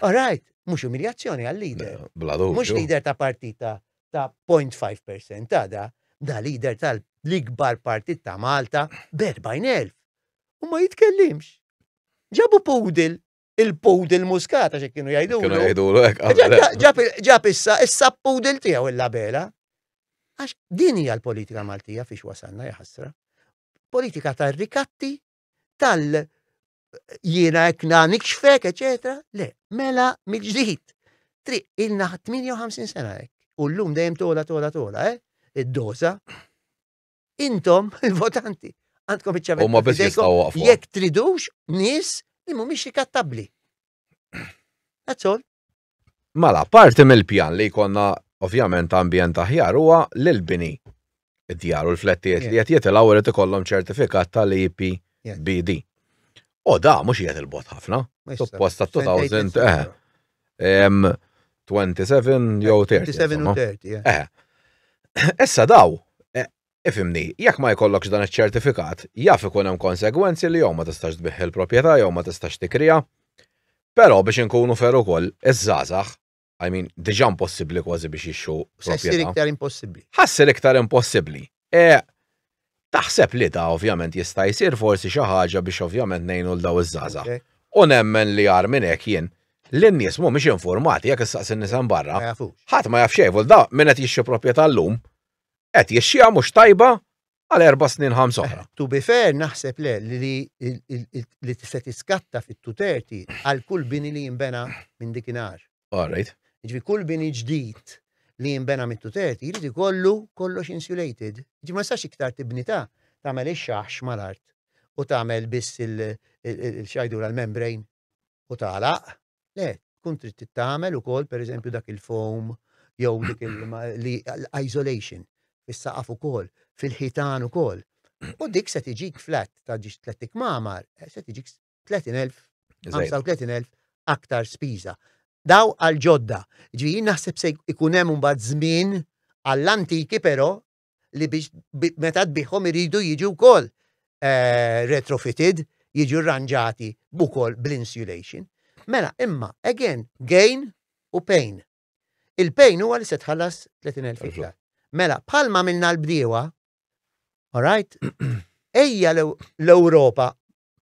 All right, mux umiljazzjoni għal-lider. Mux lider ta' partita ta' 0.5% ta' da, da lider tal-ikbar partit ta' Malta elf. U ma jitkellimx. Ġabu pudil, il-pudil muskata xe kienu jajdu. Kienu jajdu l Ġab issa, issa pudil tijaw il-labela. Għax din hija l-politika Maltija fiex wasanna jaħasra. Politika tal-rikatti tal-, -rikatti, tal jiena ekna nikxfek, eccetera. Le, mela mill-ġdid. Tri, ilna 58 sena ek. U l-lum dejjem tola, tola, tola, eh? Id-doza. Intom, il-votanti, għandkom iċċavet. U ma biex jistaw Jek tridux, nis, li miexi kattabli. That's Mala, parti mill-pjan li konna ovvjament ambjent aħjar huwa l-bini. Id-djar u l-flettijiet li qed jitilgħu irid ikollhom ċertifikat tal-EPBD. O da, mux jgħet il-bot ħafna. Suppost ta' 2000, eh. 27 jew 30. Eh. Essa eh. daw, eh, ifimni, jekk ma jkollokx dan iċ-ċertifikat, jaf ikun hemm konsegwenzi li jew ma tistax tbiħ il-proprjetà jew ma tistax tikrija. Però biex inkunu fer ukoll iż-żgħażagħ I mean, diġà impossibbli kważi biex jixxu. Ħassir iktar impossibbli. Ħassir iktar impossibbli. Eh, Taħseb li ta' ovvjament jista' jsir forsi xi ħaġa biex ovvjament ngħinu l daw iż żaża U nemmen li jar minn hekk jien l-nies mhumiex informati jekk issaqs in-nisan barra. Ħadd ma jafx xejn da minn qed jixxi proprjetà llum qed jixxija mhux tajba għal erba' snin ħams oħra. Eh, to be fair naħseb le li li se tiskatta fit tuterti għal kull bini li jinbena minn dikinhar. All right. Ġifi kull bini ġdid li jimbena mit-tutet, jrid ikollu kollox insulated. Ġi ma sax iktar tibnita tagħmel ix xax mal-art u tagħmel biss il-xajdu l membrane u tagħlaq. Le, kun trid tittamel ukoll pereżempju dak il-foam jew dik l-isolation fis-saqaf ukoll, fil-ħitan ukoll. U dik se tiġik flat ta' ġiġ tlettik mamar, eh, se tiġik 30.000, 35.000 aktar spiża daw għal ġodda. Ġi naħseb se ikunem un bad zmin għall-antiki pero li biex meta biħom iridu jiġu wkoll eh, retrofitted, jiġu rranġati bukol bl-insulation. Mela, imma, again, gain u pain. Il-pain huwa li se tħallas 30.000 Mela, palma minna l-bdiewa, alright, ejja l-Europa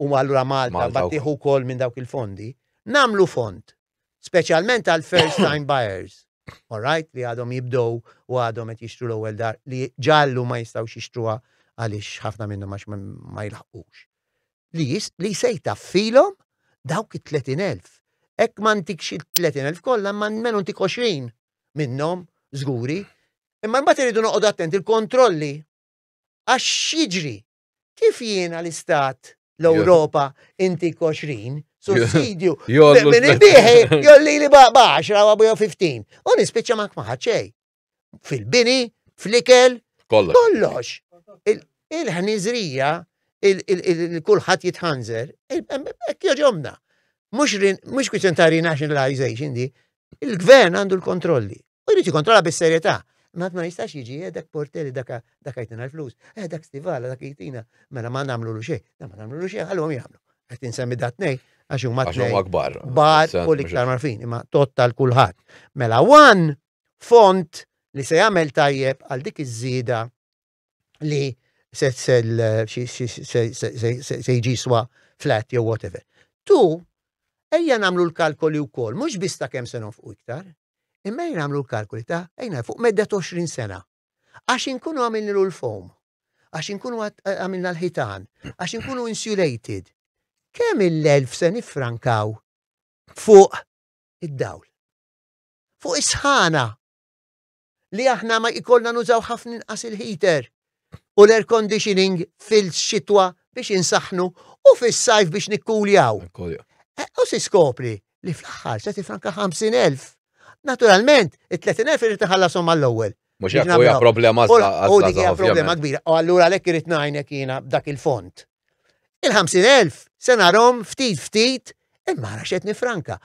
u għallura Malta, battiħu kol minn dawk il-fondi, namlu fond specialment għal first time buyers. all right, li għadhom jibdow u għadhom qed jixtru l-ewwel dar li ġallu ma jistgħux jixtruha għaliex ħafna minnhom ma, ma jilħaqux. Li jis li sejta filhom dawk it-30,000. Ek ma ntikx il-30,000 kollha ma nmenu ntik 20 minnhom żguri. Imma mbagħad iridu noqogħdu attenti il-kontrolli għax jiġri kif jiena l-istat l-Ewropa inti 20 sussidju. Minn il-bieħi, jolli li baxra u għabu 15. U nispiċa mak maħħaċej. Fil-bini, fl-ikel, kollox. Il-ħnizrija, il-kulħat jitħanżer, ekk joġomna. Mux kwiċen ta' renationalization di, il-gvern għandu l-kontrolli. U jrid jikontrolla bis-serjetà. Ma ma jistax jiġi, eh, dak portelli dak jtina l-flus, eh, dak stivala, dak jtina, mela ma namlu l-xej, ma namlu l-xej, għallum jamlu. Għet insemmi datnej, għax huma akbar. Bar u liktar marfin, imma tot tal-kulħadd. Mela one, font li se jagħmel tajjeb għal dik iż-żieda li se se swa flat jew whatever. Tu ejja nagħmlu l-kalkoli wkoll, mhux biss ta' kemm se nofqu iktar, imma ejja nagħmlu l-kalkoli ta' ejna fuq medda 20 sena. Għax inkunu għamilnilu l-fom, għax inkunu għamilna l-ħitan, għax inkunu insulated, kemm il-elf se nifrankaw fuq id-dawl. Fuq isħana li aħna ma jkollna nużaw ħafna inqas il-heater u l-air conditioning fil-xitwa biex insaħnu u fil-sajf biex nikkuljaw. Eh, u si skopri li fl-axħar se tifranka 50.000. Naturalment, it-30.000 irrid tħallasom għall ewwel Mux jgħu problema dik problema kbira. U allura lekk irid irrit jiena b'dak il-font. Il-50.000 se narom ftit ftit imma raxet nifranka.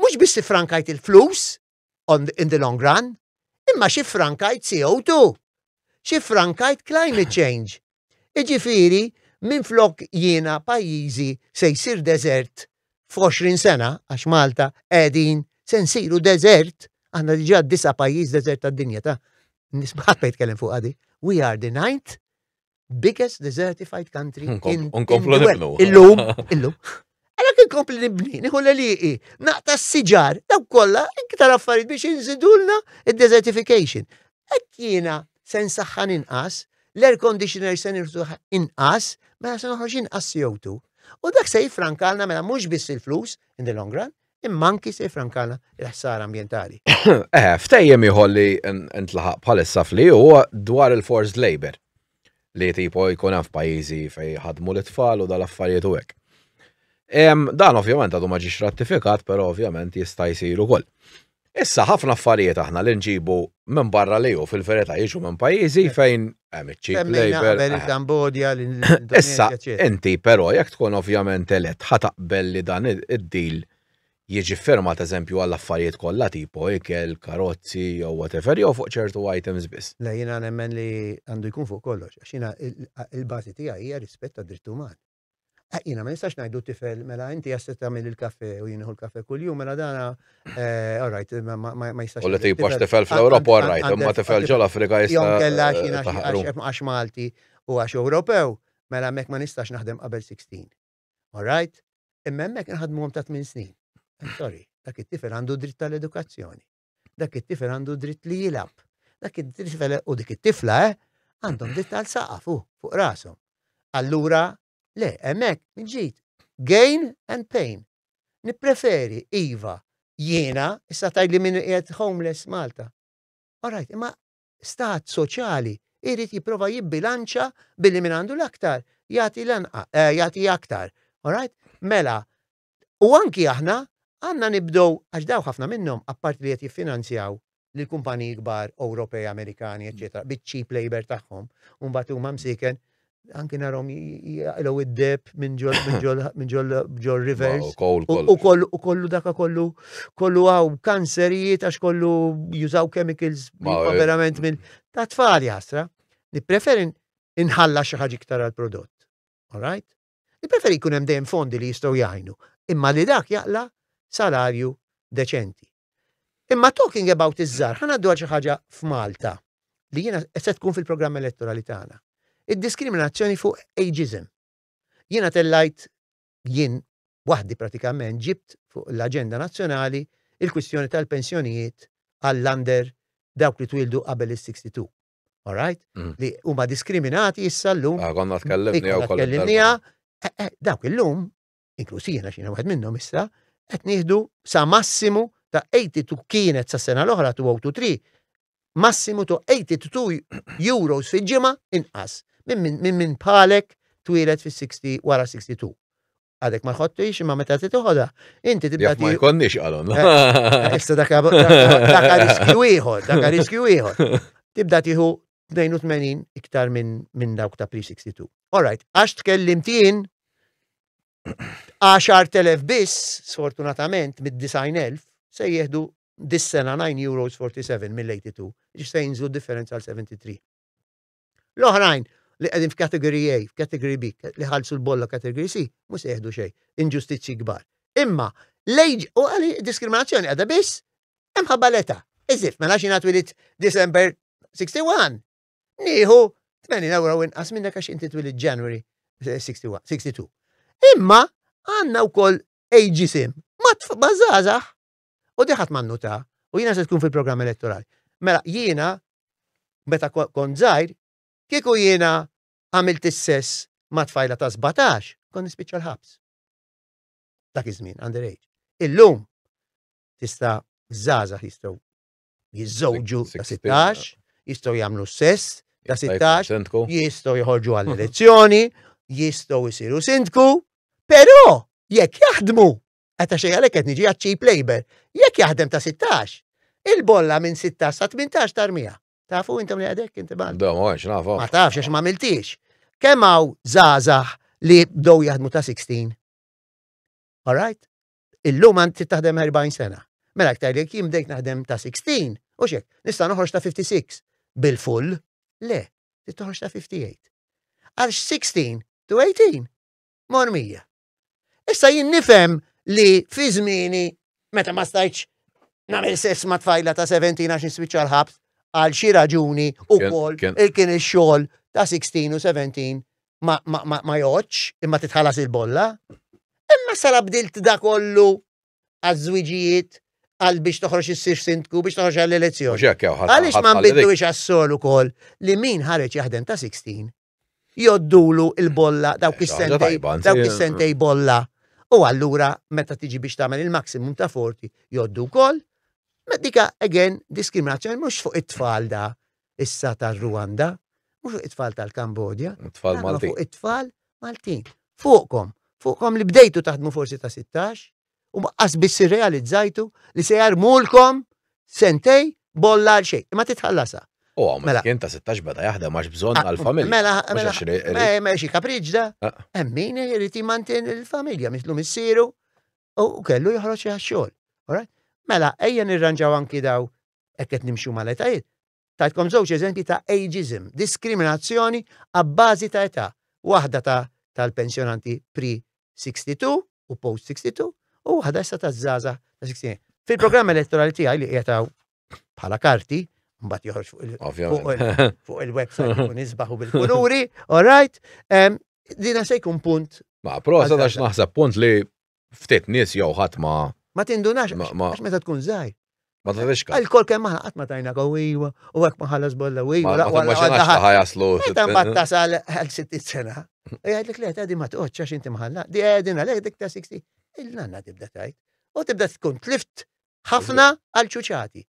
Mux biss frankajt il-flus in the long run, imma xi frankajt CO2, xi frankajt climate change. Iġifiri, minn flok jiena pajjiżi se jsir desert f'20 sena għax Malta qegħdin se nsiru desert għandna diġà disa pajjiż desert tad-dinja ta' nisbaħat kellem fuq għadi. We are the ninth biggest desertified country in, the world. Illum, illum. Għalek inkomplu nibni, l li naqta s-sġar, daw kolla, inkita affarid biex inżidulna il-desertification. Għakjina sen saħħan inqas, l-air conditioner sen inqas, mela sen uħroġ inqas CO2. U dak se jifrankalna mela mux biss il-flus, in the long run, immanki se frankana il-ħsara ambientali. Eh, ftejjem iħolli intlaħaq palissa fli u dwar il-forced labor li tipo jkun hemm f'pajjiżi fej ħadmu l-tfal u dal-affarijiet u hekk. Dan ovvjament għadu maġiġ rattifikat, però ovvjament jista' jsiru kol. Issa ħafna affarijiet aħna li nġibu minn barra li hu fil verità jiġu minn pajjiżi fejn hemm iċ-ċip lejber. Issa inti però jekk tkun ovvjament elett ħataqbel li dan id-dil jieġi ta' eżempju għall affarijiet kollha tipo ikel, karozzi jew whatever jew fuq ċertu items biss. Le jiena nemmen li għandu jkun fuq kollox għax jiena il-bażi tiegħi hija rispett ta' dritt uman. Eh, jiena ma nistax ngħidu tifel mela inti jasset tagħmel il-kafe u jien l-kafe kuljum mela dana eh, all right ma jistax. Ulla għax tifel fl-Ewropa all right, imma tifel ġol Afrika jista' Jom kellha għax Malti u għax Ewropew mela mek ma nistax naħdem qabel 16. All right? Imma hemmhekk inħadmuhom ta' 8 snin. Sorry, dak it-tifel għandu dritt tal-edukazzjoni. Dak it-tifel għandu dritt li jilab. Dak it-tifel u dik it-tifla, eh, għandhom dritt tal-saqa fuq, fuq rasom. Allura, le, emmek, minġit, gain and pain. Nipreferi, Iva, jiena, issa tajli minn jgħet homeless Malta. All right, imma stat soċjali irrit jiprofa jibbilanċa billi minn għandu l-aktar, jati l-anqa, eh, jati aktar. All right? Mela, u anki aħna Għanna nibdow, għax daw ħafna minnhom apparti li qed jiffinanzjaw lil kumpaniji kbar Ewropej, Amerikani, eċetera, biċ-cheap labor tagħhom, u mbagħad huma msiken anki narom jgħilaw id-deb minn ġol rivers. U kollu kollu daka kollu kollu għaw kanserijiet għax kollu jużaw chemicals eh, verament minn ta' tfal jasra. preferin inħalla xi ħaġa għal-prodott. All right? Li jkun hemm dejjem fondi li jistgħu jgħinu. Imma li dak jaqla' salarju deċenti. Imma talking about iż-żar, ħana dwar xi ħaġa f'Malta li jiena se tkun fil-programm elettorali tagħna. Id-diskriminazzjoni fuq ageism. Jiena tellajt jien waħdi pratikament ġibt fuq l-aġenda nazzjonali il-kwistjoni tal-pensjonijiet għall-under dawk li twildu qabel is-62. All right? Mm. Li huma diskriminati issa llum. konna ah, tkellimni għaw eh, eh, Dawk illum, inklusi jiena xina waħed minnhom issa, et nieħdu sa massimu ta' 82 kienet sa sena l-oħra 203 massimu ta' 82 euros fil ġima inqas minn min, min palek twilet fi 60 wara 62 għadek ma ħottix imma meta titħodha. Inti tibda Ma jkonniex għalon. Eh, eh, issa dak riskju ieħor, dak riskju ieħor. Tibda tieħu 82 iktar minn minn dawk ta' 362. All right, għax tkellimtin 10,000 biss, sfortunatament, mid-90,000, se jihdu dis-sena 9 euros 47 mill-82, ġi se jinżlu differenza għal 73. L-oħrajn li għedin f'kategorija A, f'kategorija B, li ħalsu l-bolla kategori C, mus jihdu xej, inġustizzi kbar. Imma, lejġ, u għali diskriminazzjoni għada biss, imħabba l-eta. Iżif, mela xina twilit December 61. Niħu 80 euro inqas minn dak għax inti twilit January 62. Imma għanna wkoll AGSIM. Matf bażażaħ. U diħat mannu ta' u jiena se tkun fil-programm elettorali. Mela jiena meta kon żgħir kieku jiena għamilt is-sess ma' tfajla ta' 17 kon nispiċċa l-ħabs. Dak iż-żmien underage. Illum tista' żgħażagħ jistgħu jiżżewġu ta' 16, jistgħu jagħmlu s-sess ta' 16, jistgħu joħorġu għall-elezzjoni, jistgħu jisiru sindku, Però, jekk jaħdmu, għata xej għalek qed niġi għat labor, jekk jaħdem ta' 16, il-bolla minn 16 sa' 18 tarmija. Tafu intom li għadek, inti bħal. Da, ma għax, nafu. Ma ta' għax ma miltix. Kemm hawn zazah li bdow jaħdmu ta' 16? All right? Illum għand taħdem 40 sena. Mela ktar li kim dejk naħdem ta' 16, u xek, nista' noħorġ ta' 56. Bil-full? Le, titħorġ ta' 58. Għal 16 to 18. Mor Issa jien nifhem li fi zmini, meta ma stajtx nagħmel sess ma' tfajla ta' 17 għax nisbicċa l-ħabs għal xi raġuni kol il-kien ix-xogħol ta' 16 u 17 ma, ma, ma, ma joċ imma titħallas il-bolla. Imma sara bdilt da kollu għaż-żwiġijiet għal biex toħroġ is-sir sindku biex toħroġ għall-elezzjoni. Għaliex ma nbidlu biex għas-sol ukoll li min ħareġ jaħdem ta' 16 joddulu il-bolla dawk eh, is-sentej dawk is-sentej bolla dawk is sentej is sentej bolla U allura meta tiġi biex tagħmel il-maksimum ta' forti joddu wkoll, dika again diskriminazzjoni mhux fuq it-tfal da issa tar-Rwanda, mhux fuq it-tfal tal-Kambodja, it-tfal Fuq it-tfal Maltin. Fuqkom, fuqkom li bdejtu taħdmu forsi ta' 16, u baqqas biss realizzajtu li se jarmulkom sentej bolla xejn, ma titħallasa. U għom, mela. Kien ta' 16 bada jahda maġ bżon ah, għal-familja. Mela, mela, eh, meċi kapriġda, ah. emmin irrit jimantin il-familja, mitlu missiru, u kellu jħroċi xogħol. Mela, ejja nirranġaw anki daw, ekket nimxu l etajiet Tajtkom żewġ eżempji ta' ageism, diskriminazzjoni għabbazi ta' età. Waħda ta' tal-pensjonanti pre-62 u post-62 u waħda issa ta' zaza ta' 60. Fil-programm elettorali tiegħi li jgħataw bħala karti, mbagħad joħroġ fuq il-website ikun isbaħu bil-kuluri, all right? Dina se jkun punt. Ma' sa dax naħseb punt li ftit nies jew ħadd ma. Ma tindunax, għax meta tkun żgħir. Ma tafiex kan. Il-kol kem maħna għatma tajna għawiwa, u għak maħallas bolla għawiwa. Ma tafiex kan jaslu. Ta' mbatta sal għal-60 sena. E Għadlik li għadi ma toċ għax inti maħalla. Di għadina li għadik ta' 60. Il-nanna tibda tajt. U tibda tkun tlift ħafna għal-ċuċati.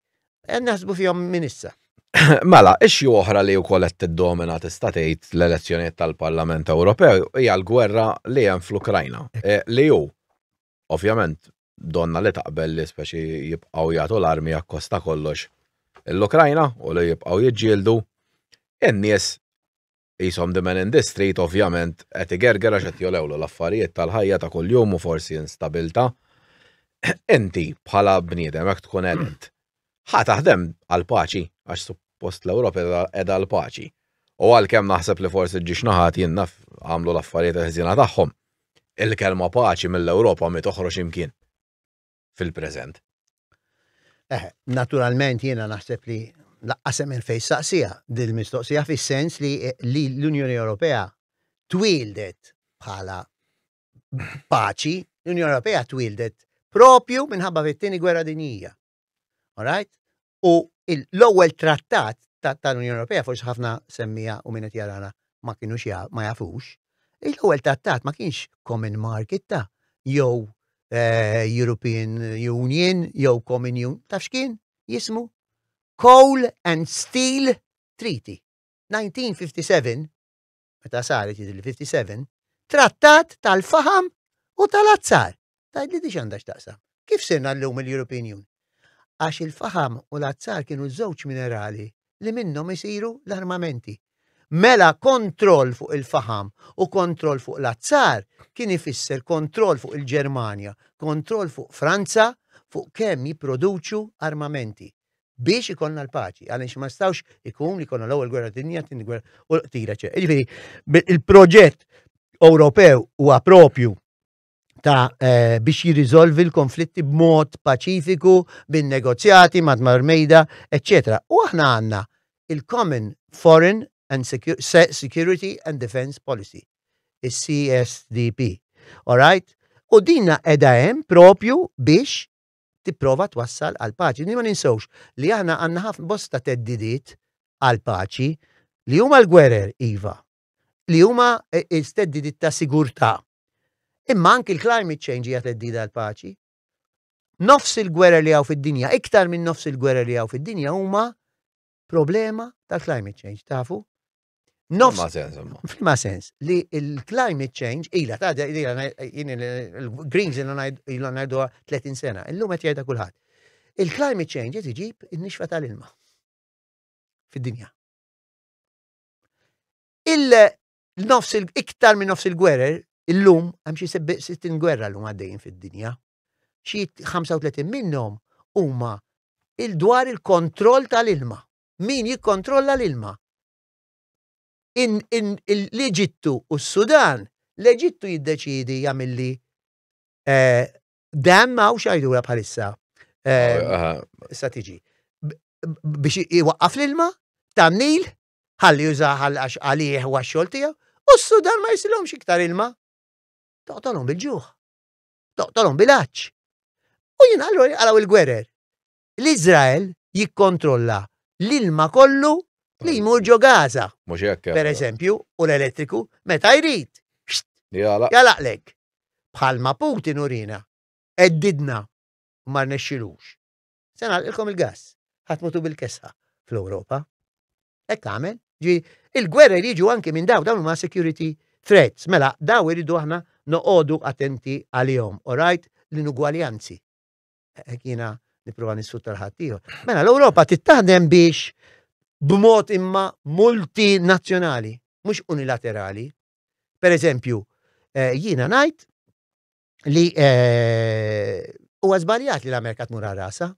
E naħsbu fihom minissa. Mela, ixju oħra li wkoll qed tiddomina tista' tgħid l-elezzjonijiet tal-Parlament Ewropew hija l-gwerra li hemm fl-Ukrajna. E li hu ovvjament donna li taqbel li speċi jibqgħu jagħtu l-armi akkosta kollox l-Ukrajna u li jibqgħu jiġġieldu in-nies jisom the man in the street ovvjament qed igergera jolewlu l-affarijiet tal-ħajja ta' kuljum u forsi instabilta. Inti bħala bniedem hekk tkun elet ħa taħdem għal paċi, għax suppost l-Ewropa edha għal paċi. U għal kem naħseb li forsi ġiex naħat jinnaf għamlu l-affarijiet ħżina tagħhom. Il-kelma paċi mill-Ewropa mi toħroġ imkien fil-preżent. Eh, naturalment jiena naħseb li laqqasem il-fejn saqsija dil-mistoqsija fis-sens li l-Unjoni Ewropea twildet bħala paċi, l-Unjoni Ewropea twildet propju minħabba fit-tieni gwerra dinjija. Alright? U l-ewwel trattat tal-Unjoni Ewropea forsi ħafna semmija u minnet jarana ma kienux ma jafux, il ewwel trattat ma kienx Common Market ta' jew eh, European Union jew Common Union, tafx kien jismu Coal and Steel Treaty 1957 meta saret il-57 trattat tal-faham u tal-azzar. Tajt li diġandax taqsa. Kif sirna l-lum il-European Union? għax il-faham u l-azzar kienu żewġ minerali li minnhom isiru l-armamenti. Mela kontroll fuq il-faham u kontroll fuq l-azzar kien ifisser kontroll fuq il-Ġermanja, kontroll fuq Franza, fuq kemm jipproduċu armamenti biex ikonna l-paċi, għalix ma stawx ikun li konna l-ewwel gwerra dinja, tin gwerra u l-qtira ċe. il-proġett Ewropew huwa propju ta' eh, biex jirrizolvi l-konflitti b'mod paċifiku, bin-negozjati, madmar mejda, etc. U aħna għanna il-Common Foreign and Secu Security and Defense Policy, il-CSDP. Alright? U dinna edha hemm propju biex tipprova twassal għal paċi. Nima ninsewx li aħna għanna ħafna bosta teddidiet għal paċi li huma l-gwerer iva, li huma eh, isteddidiet ta' sigurtà Imma anki l-climate change hija teddida l-paċi. Nofs il-gwerra li għaw fid-dinja, iktar minn nofs il-gwerra li għaw fid-dinja huma problema tal-climate change, tafu? Nofs. Ma sens, ma sens, li il-climate change, ila, ta' ila, il-Greens ila najdu 30 sena, il-lum għet jgħida kullħat. Il-climate change jgħet iġib il-nixfa tal-ilma fid-dinja. Il-nofs, iktar minn nofs il-gwerer, Illum hemm xi 60 gwerra l-lum għaddejjin fid-dinja. Xi 35 minnhom huma il-dwar il-kontroll tal-ilma. Min jikkontrolla l-ilma? l-Eġittu u s-Sudan, l-Eġittu jiddeċidi jamilli eh, dam ma u xajdu bħalissa. Issa eh, tiġi. Biex iwaqqaf l-ilma, tan-nil, ħalli juża għalih u għax-xogħol tiegħu, u s-Sudan ma jisilhomx iktar ilma toqtolhom bil-ġuħ, toqtolhom bil-aċ. U jien għallu il-gwerer. L-Izrael jikkontrolla l-ilma kollu li jmur ġo Gaza. Eh. Per eżempju, u l-elettriku meta jrid. Jalaqlek. Bħalma Putin urina. Eddidna ma nexxilux. Sena ilkom il-gas. Għatmutu bil-kessa fl-Ewropa. E għamel. Ġi, il-gwerra jiġu anke minn daw dawn ma security threats. Mela, daw iridu aħna noqodu attenti għalihom, alright, l-inugwaljanzi. Ekkina e, niprofa nissut tal-ħattiju. Mela, l-Europa tittaħdem biex b'mod imma multinazzjonali, mux unilaterali. Per eżempju, e, jina najt li e, u għazbaljat li l-Amerika tmur rasa.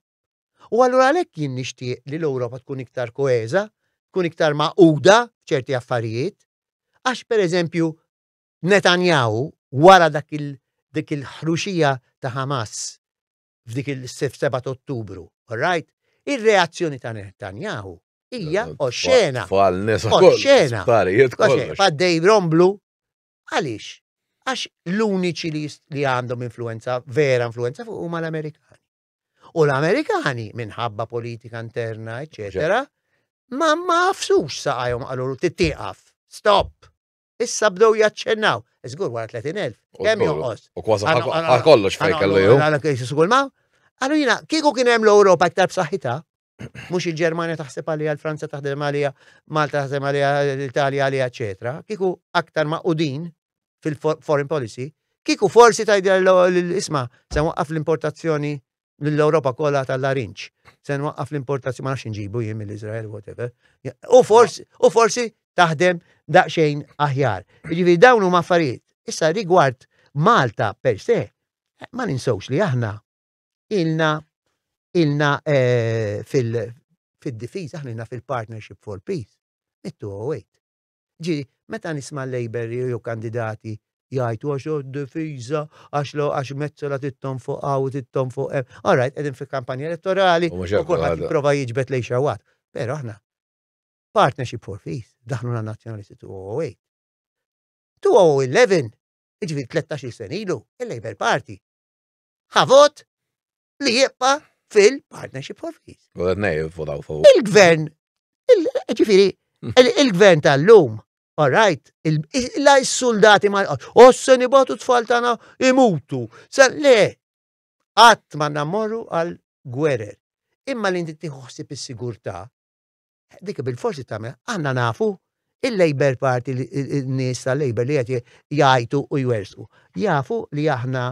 U għallura għalek jien nishtiq li l-Europa tkun iktar koeza, tkun iktar maquda ċerti affarijiet, għax per eżempju Netanjahu wara dak il-ħruxija ta' Hamas f'dik il-7 ottubru, right? Il-reazzjoni ta' Netanyahu hija oxxena. Oxxena. Faddej romblu, għaliex? Għax l-uniċi li għandhom influenza, vera influenza fuq huma l-Amerikani. U l-Amerikani minħabba politika interna, eccetera, ma ma fsux saqajhom għallu t-tiqaf. Stop. Issa bdow jaċċennaw. Iżgur għara 30.000. Kemm joqos? U kważi għal kollox fejk għallu ju. Għal kejsi sugul ma? Għallu jina, kiku kien hemm l europa iktar b'saħħita? mhux il germania taħseb għalija, l-Franza taħdem għalija, Malta taħdem għalija, l-Italja għalija, eċetera. Kieku aktar udin fil-foreign policy, kieku forsi tajdi l-isma, se waqqaf l-importazzjoni l-Europa kolla tal-larinċ. se waqqaf l-importazzjoni, ma nafx nġibu jien mill-Izrael, whatever. U forsi, u forsi taħdem daqxejn aħjar. Ġifieri dawn huma affarijiet. Issa rigward Malta per se, eh, ma ninsewx li aħna ilna ilna eh, fil fil aħna ilna fil-partnership for peace. Mittu oh għawajt. Ġiri, meta nisma l-Labor jew kandidati jgħajtu għax d-difiża, għax lo għax mezzola tittom fuq għaw, tittom fuq e. All right, edin fil-kampanja elettorali, u kolħat prova jġbet lej xawat. Pero aħna Partnership for Peace, daħnu na nazjonalisti 2008. 2011, iġvi 13 sen ilu, il-Labor Party. Ħavot li jibba fil-Partnership for Peace. Il-gvern, iġviri, il-gvern tal-lum, all right, la soldati ma osse nibatu tfal tana imutu. Sa le, għat ma namorru għal gwerer. Imma li inti tiħossib is-sigurta, dik bil-forsi tagħmel, aħna nafu il-Labor Party, n-nies tal-Labor li qed jgħajtu u jwersu. Jafu li aħna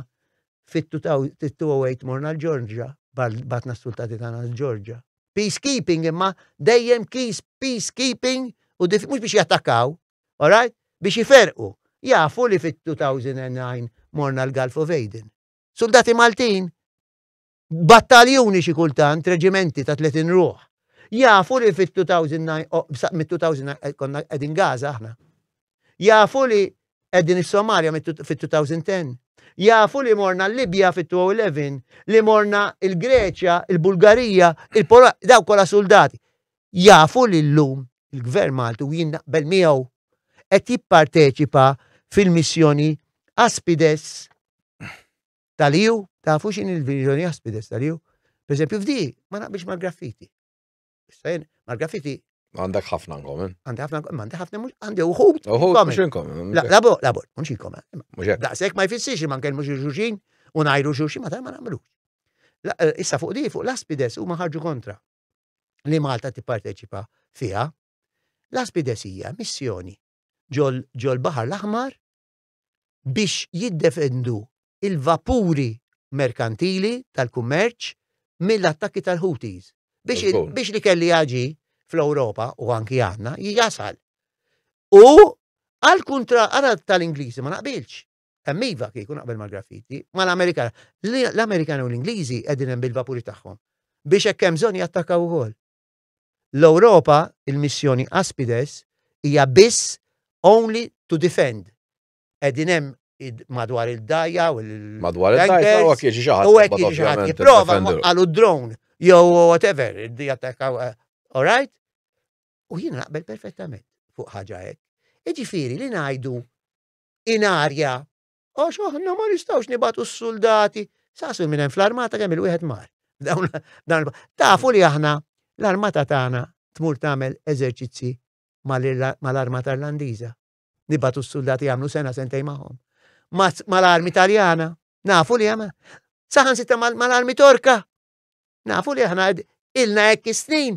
fit-2008 morna l georgia batna s-sultati tagħna l georgia Peacekeeping imma dejjem kis peacekeeping u mhux biex jattakaw, alright? Biex jiferqu. Jafu li fit-2009 morna l-Gulf of Aden. Soldati Maltin, battaljuni xi kultant, reġimenti ta' 30 ruħ Jafu li fit-2009, mit-2009 eh, konna qegħdin Gaza aħna. Jafu li qegħdin is somalia fit-2010. Jafu li morna l-Libja fit-2011, li morna il-Greċja, il-Bulgarija, il-Polonia, daw kolla soldati. Jafu li l-lum il-Gvern Maltu jien naqbel miegħu qed jipparteċipa fil-missjoni Aspides tal-ju, tafu x'inhi il-vizjoni Aspides tal-ju. Per f'di, ma naqbilx mal graffiti. Sajn, mal-graffiti. Għandek ħafna nkomen. Għandek ħafna nkomen, għandek ħafna mux, għandek uħud. Uħud, mux nkomen. Labor, labor, mux nkomen. Daqsek ma jfissiex ma nkellmu xi xuxin u ngħidu xuxin ma tal ma nagħmlux. Eh, issa fuq di fuq l-aspides u ħarġu kontra li Malta tipparteċipa fiha. L-aspides hija missjoni ġol baħar l-aħmar biex jiddefendu il-vapuri merkantili tal-kummerċ mill-attakki tal-Houthis biex li kelli jaġi fl-Europa u anki għanna jasal. U għal kontra għara tal-Inglisi ma naqbilx. Emmiva kieku naqbel mal graffiti, ma l-Amerikan. L-Amerikan u l-Inglisi edin bil-vapuri tagħhom biex hekk hemm bżonn jattakaw ukoll. L-Europa, il-missjoni Aspides, hija biss only to defend. Edin hemm madwar il-dajja u l Madwar il-dajja u għak jieġi U għak jieġi Jiprofa għalu drone jew whatever, di attakkaw, eh, all right? U jina naqbel perfettament fuq ħaġa hekk. Iġifieri li ngħidu in arja, o xoħna ma nistgħux nibatu s-soldati, sasul minn fl-armata kemm il-wieħed mar. tafu li aħna l-armata tagħna tmur tagħmel eżerċizzi mal-armata irlandiża. Nibatu s-soldati jagħmlu sena sentej magħhom. Mal-armi Taljana, nafu li jagħmel. Saħan sitta mal-armi Torka, Nafu li aħna ilna hekk snin.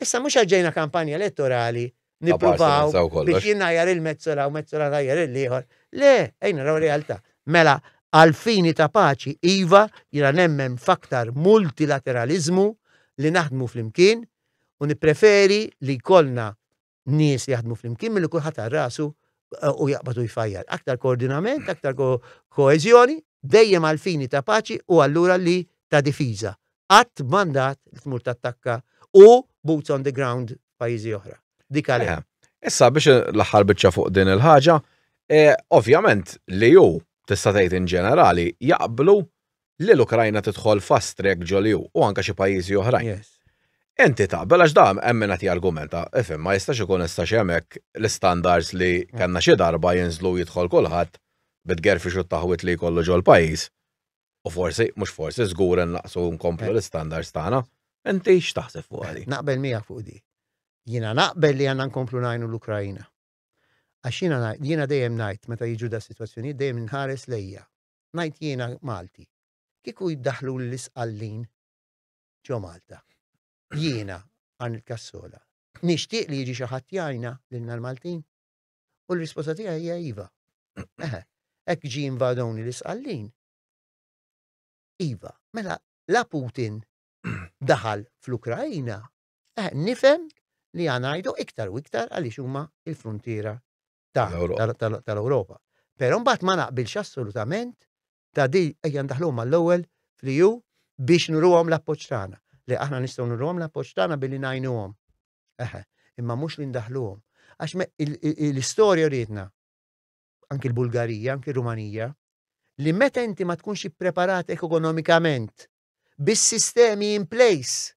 Issa mhux għalġejna kampanja elettorali nippruvaw biex jinnajjar il-mezzola u mezzola najjar il-liħor. Le, ejna raw realtà. Mela, għalfini ta' paċi, Iva, jira nemmen faktar multilateralizmu li naħdmu fl-imkien u nipreferi li kolna nies jaħdmu fl-imkien mill-li kullħat rasu eh, u jaqbatu jfajjar. Aktar koordinament, aktar koezjoni, dejjem għalfini ta' paċi u allura li ta' difiża. Qatt mandat li tmur tattakka u boots on the ground pajizi oħra. Dik għalija. Eh, issa biex l-aħħar biċċa fuq din il-ħaġa, eh, ovvjament li ju tista' tgħid in ġenerali jaqblu li l-Ukrajna tidħol fast track ġoliju u anka xi pajjiżi oħrajn. Enti ta' għax dam hemm ti argumenta, ifhim ma jistax ikun istax hemmhekk l-standards li kellna xi darba jinżlu jidħol kulħadd bitgerfi u taħwit li jkollu ġol pajjiż. U forsi, mux forsi, zgur naqsu nkomplu eh. l standard tagħna, inti x'taħseb fuq għali. Eh, naqbel mija fuq di. Jina naqbel li għanna nkomplu najnu l-Ukrajina. Għax jina jina dejjem najt, meta jiġu da situazzjoni, dejjem nħares lejja. Najt jina Malti. Kiku jiddaħlu l-isqallin ġo Malta. Jina għan il-kassola. Nishtiq li jiġi xaħat jajna l-inna l-Maltin. U l-risposta tija hija jiva. Ekk ġi invadoni l-isqallin Iva, mela la Putin daħal fl-Ukrajina, eh, nifem li għanajdu iktar u iktar għalli huma il-frontiera tal-Europa. Pero mbagħad ma naqbilx assolutament ta' di ejja ma għall-ewwel fl ju biex nuruhom l la-poċtana. Li aħna nistgħu nuruhom għom la-poċtana billi ngħinuhom. imma mhux li ndaħluhom. Għax l-istorja rritna, anki l-Bulgarija, anki l-Rumanija, li meta inti ma tkunx preparat ekonomikament bis-sistemi in place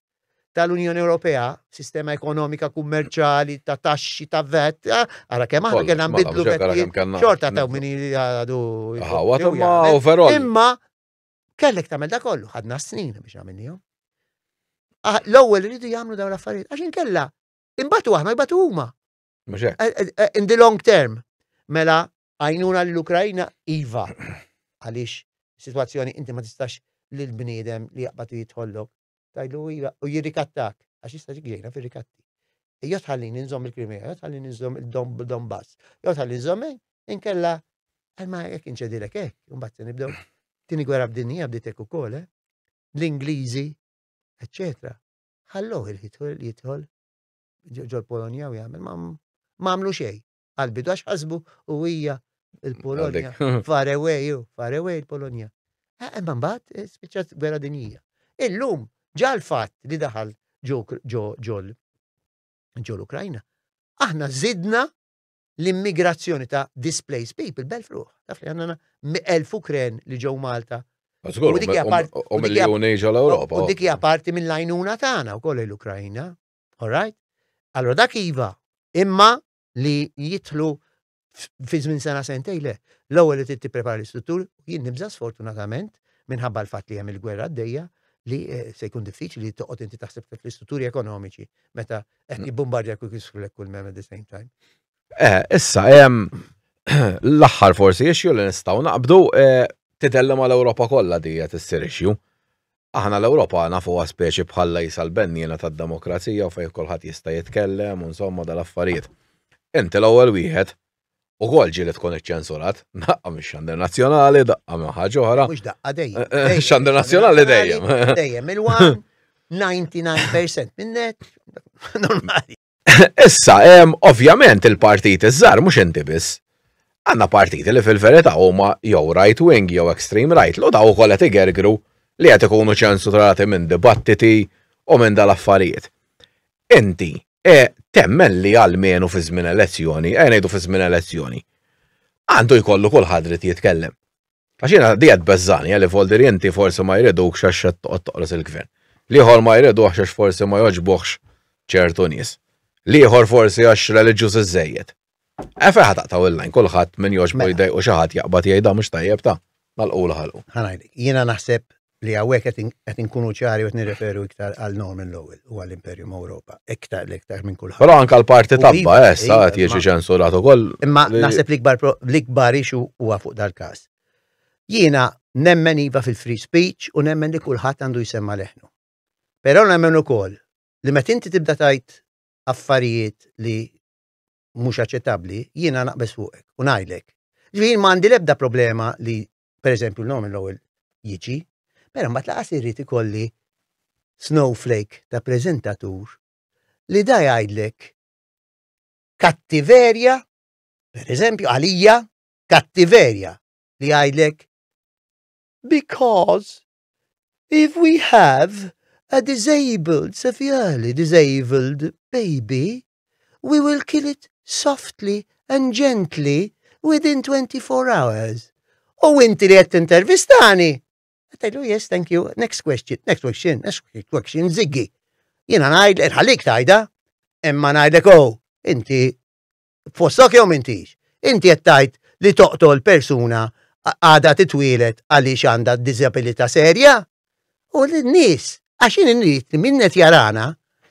tal-Unjoni Ewropea, sistema ekonomika, kummerċali, ta' taxxi, ta' vet, għara eh, kemm aħna kellna mela, nbidlu xorta mela. ta' minni għadu. Imma kellek tagħmel da kollu, ħadna snin biex għamilnihom. Ah, l-ewwel iridu jagħmlu dawn l-affarijiet għax inkella imbatu aħna jbatu huma. Eh, eh, in the long term, mela għajnuna l-Ukrajna iva għaliex situazzjoni inti ma tistax l bniedem li jaqbatu jitħollok. Tajlu u jirrikattak, għax jistax ġejna fi rikatti Ejja ninżom il krimija ejja ninżom il-Donbass, ejja ninżom nżomm inkella għalma eh, jek inċedilek ek, un-bat nibdew tini gwerra b'dinija bditek u kol, eh, l-Ingliżi, eccetera. Għallu il-ħitħol jitħol ġol Polonja u jgħamil, ma għamlu xej. Għalbidu għax ħasbu u hija il-Polonja. Far away, ju, far away il-Polonja. Eman eh, eh, bat, eh, spiċċat vera dinija. Illum, ġa l-fat li daħal ġol l-Ukrajna, aħna zidna l-immigrazzjoni ta' displaced people, bel-fruħ. Taf li għanna elf Ukren li ġew Malta. U U dikja parti minn lajnuna tagħna koll l-Ukrajna. All right? Allora dak iva, imma li jitlu fi żmien sena sentej le, l-ewwel li titti prepara l-istruttur, jien nibża sfortunatament minħabba l-fatt li hemm il-gwerra għaddejja li eh, se jkun diffiċli li toqgħod inti taħseb kif l-istrutturi ekonomiċi meta qed mm. jibbombardja kull lek kull mem at the same time. Eh, issa hemm l-aħħar forsi issue li nistgħu naqbdu eh, titellem għal Ewropa kollha dija tissir issue. Aħna l-Ewropa nafuha speċi bħalla jisal bennjena tad-demokrazija u fejn kulħadd jista' jitkellem u insomma dal-affarijiet. Inti l-ewwel wieħed U għol ġilet kon ċensurat, naqqa mi xander nazjonali, daqqa mi ħagġa oħra. Mux daqqa dejjem. Eh, eh, xander nazjonali dejjem. Dejjem, il-wan 99% minnet, normali. Issa, ovvjament il-partit iż-żar mux inti biss. Għanna partiti li fil-verita huma jew right wing jew extreme right, l-u daw kolet igergru li għet ikunu ċensurati minn dibattiti u minn dal-affarijiet. Inti, E temmen li għalmenu fi żmien elezzjoni, e ngħidu fi żmien elezzjoni. Għandu jkollu kull ħadret jitkellem. Għax jiena dijed beżani għalli jenti forsi ma għax xax toqros il-gvern. Liħor ma jridu għax forsi ma joġbuħx ċertu nies. Liħor forsi għax reliġjuż iż-żejjed. Efeħa taqtaw il-lajn, kullħat minn joġbu mela. jdej u xaħat jaqbat jgħida mux tajjeb ta' mal-qula ħalqu. Ħanajdik, jena naħseb li għawek għet nkunu ċari għet nirreferu iktar għal Norman Lowell u għal Imperium Europa. Iktar l-iktar minn kullħat. Pero anka l-parti tabba, iva, essa eh, iva, għet jieġi ċensurat u koll. Imma naħseb l-ikbar ixu u fuq dal-kas. Jiena nemmen iva fil-free speech u nemmen li kullħat għandu jisemma leħnu. Pero nemmen u koll li ma inti tibda tajt affarijiet li mux aċċettabli, jiena naqbes fuqek u najlek. Ġvien ma għandi lebda problema li, per eżempju, l-Norman Lowell jiġi Pero ma tlaqas irrit ikolli snowflake ta' prezentatur li da jgħidlek kattiverja, per eżempju għalija, kattiverja li jgħidlek because if we have a disabled, severely disabled baby, we will kill it softly and gently within 24 hours. U inti li jett intervistani, you, yes, thank you. Next question, next question, next question, ziggi. Jina najd, irħalik tajda, Emma najdek oh, inti fostok jew mintix. Inti jettajt li toqtol persuna għada titwilet għalix d disabilita serja? U l-nis, għaxin n-nit li minnet jarana,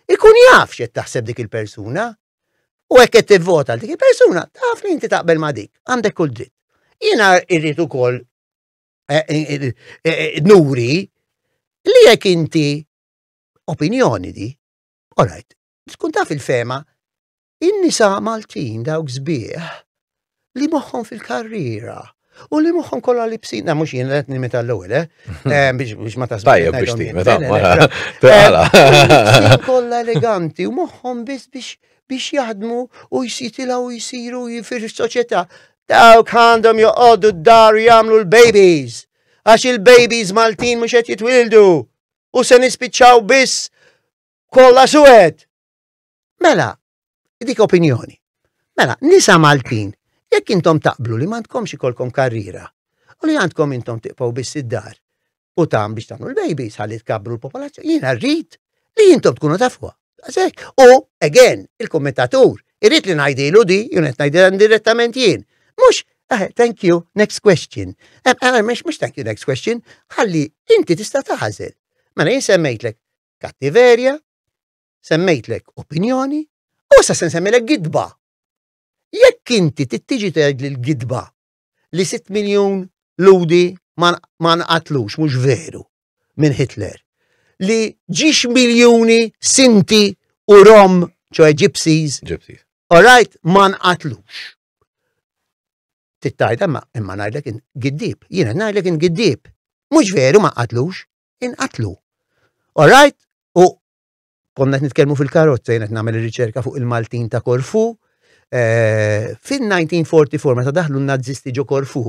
ikun jaf xed taħseb dik il-persuna. U għek t-vota dik il-persuna, taf li inti taqbel ma dik, għandek kull dritt. Jina irritu kol Eh, eh, eh, nuri li jekk inti opinjoni di. Alright, tkun taf il-fema, in-nisa Maltin dawk zbieħ li moħħom fil-karriera. U li moħħon kolla li bsin, na mux jien l nimeta l-ewel, biex ma tasbaq. Tajja biex ti, meta. Kolla eleganti, u moħħon biex biex jaħdmu u jisitilaw u jisiru jifir soċieta Daw kandom joqoddu d-dar jamlu l-babies. Għax il-babies Maltin mux qed jitwildu. U se nispiċċaw biss kollha suwed. Mela, dik opinjoni. Mela, nisa Maltin, jekk intom taqblu li mandkom ikolkom karriera u li għandkom intom tiqpaw biss id-dar u tam biex tagħmlu l-babies ħalli tkabru l-popolazzjoni, jiena rrid li jintom tkunu tafwa. U, again, il-kommentatur, irrit li najdilu di, junet najdilan direttament jien. Mux, uh, eh, thank you, next question. Eh, eh, mux, mux thank you, next question. Ħalli, inti tista taħazil. Mela jien semmejtlek kattiverja, semmejtlek opinjoni, u sa sen semmejlek gidba. Jekk inti tittiġi tgħid l-gidba li 6 miljun ludi ma nqatlux mhux veru minn Hitler. Li ġiex miljuni sinti u rom, ċoħe gypsies. Gypsies. All right, ma nqatlux tittajt, ma imma najlek in giddib, jina najlek in giddib. Mux veru ma qatlux, inqatlu. right? U konna nitkelmu fil-karotza, jina namel il-riċerka fuq il-Maltin ta' Korfu. Eh, Fin-1944, meta daħlu n-nazisti ġo Korfu,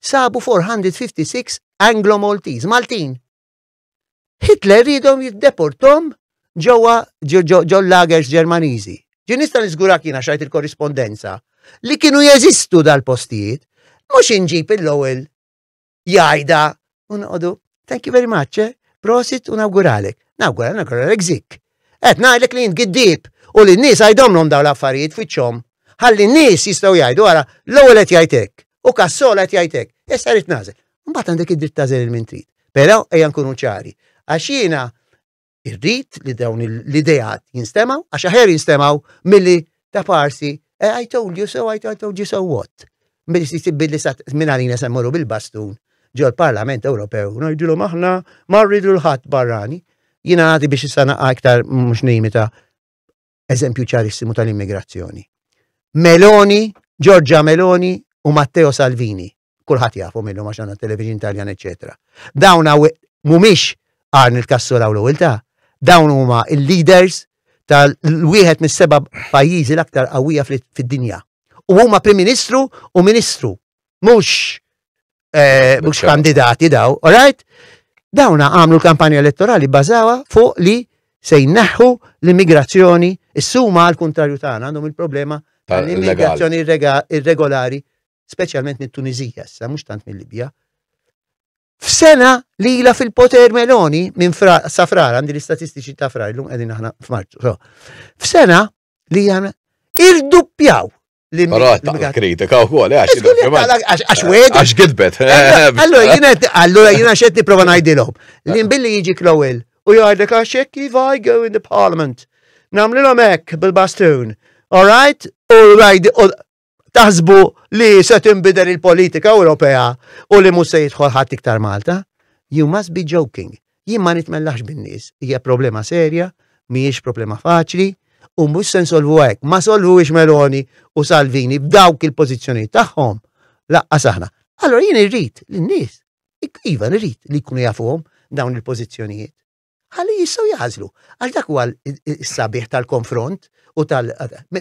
sabu 456 Anglo-Maltese, Maltin. Hitler ridom jiddeportom ġewwa ġol lagers Ġermaniżi. Ġinista nizgurak jina xajt il-korrispondenza li kienu jeżistu dal-postijiet, mux inġib il-lowel jajda unqodu, thank you very much, eh? prosit unawguralek. Nawguralek, nawguralek zik. Et najlek li jintgiddib u li n-nis għajdom daw l-affarijiet fiċċom. Għalli n-nis jistaw jajdu għara l-ewel et jajtek u kassol et jajtek. Issa rrit nazel. Mbagħad għandek id-dritt tażel il-mintrit. Però ejja nkunu ċari. Għaxina irrit li dawn l-idejat jinstemaw, għax aħer jinstemaw milli ta' parsi Eh, I told you so, I told you so what? Billi minn għalina semmuru bil-bastun ġo l-Parlament Ewropew, najdilu maħna marridu l-ħat barrani, jina għati biex jissana aktar mux ta' eżempju ċarissimu tal-immigrazzjoni. Meloni, Giorgia Meloni u Matteo Salvini, kullħat jafu millu maċana televizjon Taljan, eccetera. Dawna mumiex għarni il-kassu l-għawlu dawn huma il-leaders tal-wieħed mis seba pajjiżi l-aktar qawwija fid-dinja. U huma Prim Ministru u Ministru, mhux eh, mux kandidati daw, right? Dawna għamlu l-kampanja elettorali bażawa fuq li se jnaħħu l-immigrazzjoni, s suma għal kontrarju tagħna għandhom il-problema tal-immigrazzjoni irregolari, speċjalment mit-Tunizija, sa mhux tant mill-Libja, F'sena li ila fil-poter Meloni minn safrar, għandi l-istatistiċi ta' frar, l-lum għedin aħna f'Marzu. f'sena li għana irduppjaw l-immigrati. kritika u kol, għax. Għax eh, wed. Għax gidbet. Eh, eh, allora jina xed niprofa najdilom. L-imbilli jiġi Klowel u jgħajdek għaxek kif I go in the parliament. Namlu l-omek bil-bastun. All right? All right taħsbu li se tinbidel il-politika Ewropea u li mhux se jidħol ħadd iktar Malta? You must be joking. Jien ma nitmellax bin-nies. Hija problema serja, mhijiex problema faċli, u mhux se nsolvu hekk. Ma solvuwiex Meloni u Salvini b'dawk il-pożizzjoni tagħhom. Laqqa saħna. Allora jien irrid lin-nies. Iva irrid li jkunu jafuhom dawn il-pożizzjonijiet ħalli jistgħu jazlu. Għal dak huwa s-sabiħ tal-konfront, u tal.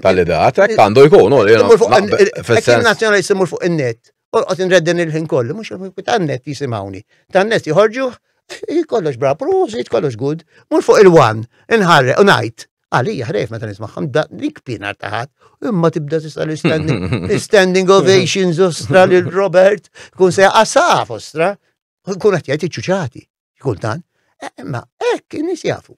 Tal-ideatek għandu jkun, u l-nazjonali fuq e- il-net. E- e- Orqot nredden il-ħin kollu, mux tan-net jisimawni. Tan-net jħorġu, jikollox bra prus, jikollox good, mur fuq il-wan, inħarre, u najt. Għalija, ħrejf ma ta' nismaħħam, da' dik pinar taħat, imma tibda tisal standing ovations ostra lil Robert, kun se għasaf ostra, kun għatjajti ċuċati, kultan, imma ekk, nis jafu.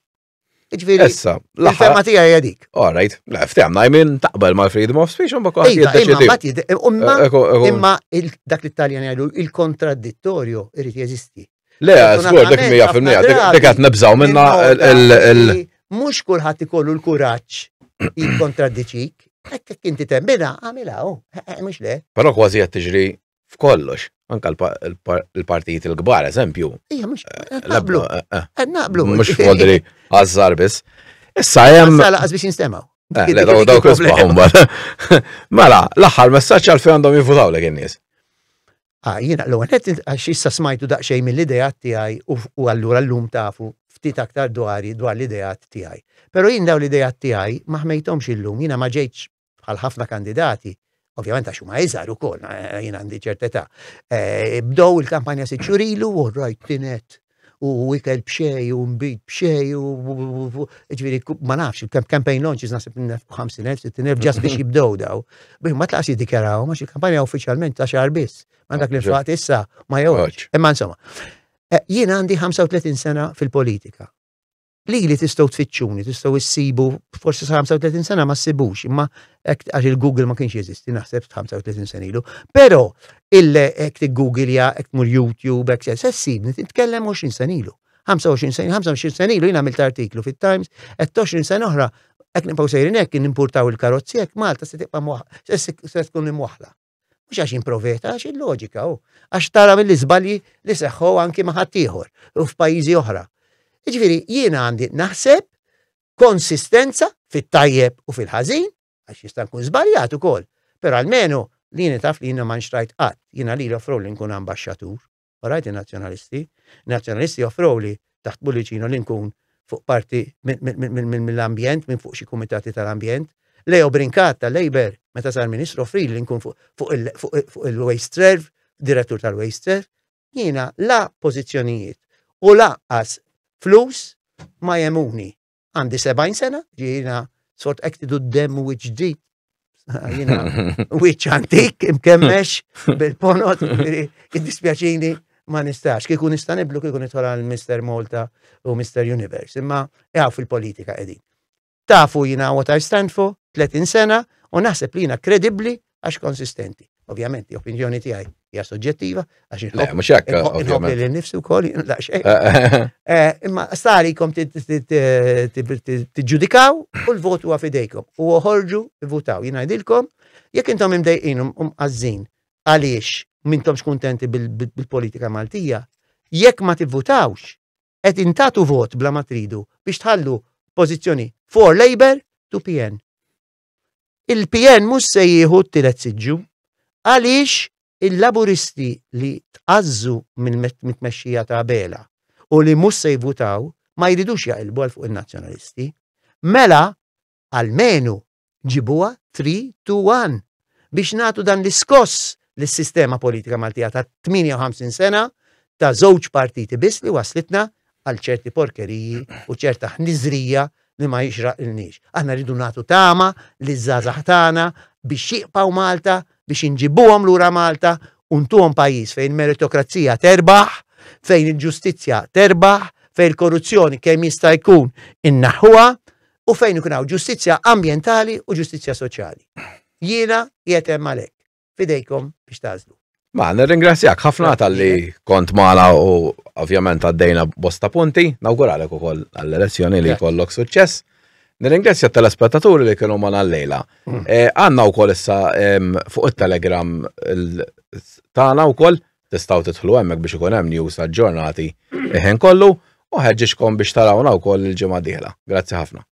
Ġviri. Issa, l-ħafema tija jadik. All right, l-ħaftem, najmin taqbel ma' freedom of speech, un bakwa għadid. Iva, imma eh, dak l-Italjan jgħidu il-kontraddittorio irrit jeżisti. Le, skur, dak mija fil-mija, dak għat nabżaw minna il- Mux kullħat ikollu l-kuraċ jikontradditxik, ekk inti temmina, għamilaw, oh, eh, eh, mux le. Pero kważi għat tiġri f'kollox anka l-partijiet il-gbar, eżempju. Ija, mux, eh, naqblu. Eh, eh. Naqblu. Mux fodri għazzar bis. Issa jem. Issa għaz biex nistemaw. Dawk nisbaħum Mela, l messaċ għal għandhom jifutaw l nies Ah, jina, l-għanet, għax issa smajtu daqxej mill-idejat tijaj u għallura l-lum tafu ftit aktar dwari dwar l-idejat tijaj. Pero jien daw l-idejat tijaj maħmejtomx il-lum, jina maġejċ bħal ħafna kandidati Ovvjament għax huma iżgħar ukoll, eh, eh, jien għandi ċerteta. Eh, Bdow il-kampanja siċurilu u rajt tinet u ikel bxej u mbit bxej u ġviri ma nafx, campaign launches nasib nef 50.000, 60.000 ġas biex jibdow daw. Bih ma tlaqs dikaraw ma il kampanja uffiċjalment ta' xar biss, ma dak li faqt issa ma joħġ. Imma insomma, jien għandi 35 sena fil-politika li li tistaw tfittxuni, tistaw issibu, forse 35 sena ma' sibux, imma għax il-Google ma' kienx jeżisti, naħseb 35 sena ilu. Pero, il-ek google ja, ek mur YouTube, ek s sibni, titkellem 20 sena ilu. 25 sena, 25 sena ilu, jina għamilt artiklu fit-Times, et 20 sena oħra, ek nipaw sejrin ek, nimportaw il-karozzi, ek Malta, se tibqa muħla, se tkun muħla. Mux għax improveta, għax il-loġika, oh. għax tara mill izbali li seħħu anki maħatiħor, u f'pajizi oħra. Iġviri, jiena għandi naħseb konsistenza fit-tajjeb u fil-ħażin, għax jista' kun żbaljat ukoll, però almenu li taf li jiena ma nxtrajt qatt, jiena li offrow li nkun ambasċatur, għarajti nazzjonalisti, nazzjonalisti offrow li taħt bulliċino li nkun fuq parti mill-ambjent, minn fuq xi kumitati tal-ambjent. Leo Brinkat tal-Labor, meta sar ministru offri li nkun fuq il-Waste Serve, direttur tal-Waste Serve, jiena la pożizzjonijiet u laqqas flus ma jemuni. Għandi 70 sena, ġina sort ektidu dem u ġdijt jina, u antik, imkemmex bil-ponot, id-dispjaċini ma nistax. Kiku nista niblu, kiku nitħol għal Mr. Malta u Mr. Universe. Imma jgħaw fil-politika edin. Tafu jina what I stand for, 30 sena, u naħseb li jina kredibli għax konsistenti. Ovvjament, opinjoni tiegħi hija soġġettiva għax inħobb li nnifsi wkoll la xejn. Eh, imma sarikom tiġġudikaw u l-vot huwa fidejkom u ħorġu votaw. Jien ngħidilkom jekk intom imdejqin u mqażżin għaliex mintomx kuntenti bil-politika Maltija, jekk ma tivvutawx, qed intatu vot bla ma tridu biex tħallu pożizzjoni for labor to PN. Il-PN mhux se jieħu t-tielet siġġu Għaliex il-laburisti li tqazzu minn mitmexxija ta' bela u li mhux se jvutaw ma jridux jaqilbu għal fuq il-nazzjonalisti, mela għalmenu ġibuha 3 to 1 biex natu dan l-iskoss l-sistema politika Maltija ta' 58 sena ta' żewġ partiti biss li waslitna għal ċerti porkeriji u ċerta ħniżrija li ma jixraq il-nix. Aħna rridu natu tama li żgħażaħ tagħna biex jiqpaw Malta biex inġibuhom lura Malta untuhom pajjiż fejn meritokrazija terbaħ, fejn il-ġustizzja terbaħ, fejn il-korruzzjoni kemm jista' jkun innaħħuha u fejn ikun ġustizzja ambjentali u ġustizzja soċjali. Jiena qiegħed hemm għalhekk. Fidejkom biex tażlu. Ma, nirringrazzjak ħafna tal-li kont mala u ovvjament għaddejna bosta punti, nawguralek u koll għall-elezzjoni li kollok suċċess. Nirringrazzja tal-aspettaturi li kienu mal lejla. Mm. Eh, għanna u koll issa fuq il-telegram tana u koll tistaw titħlu għemmek biex ikun hemm news ġurnati iħen kollu u ħedġiġkom biex tarawna u koll il-ġimma diħla. Grazzi ħafna.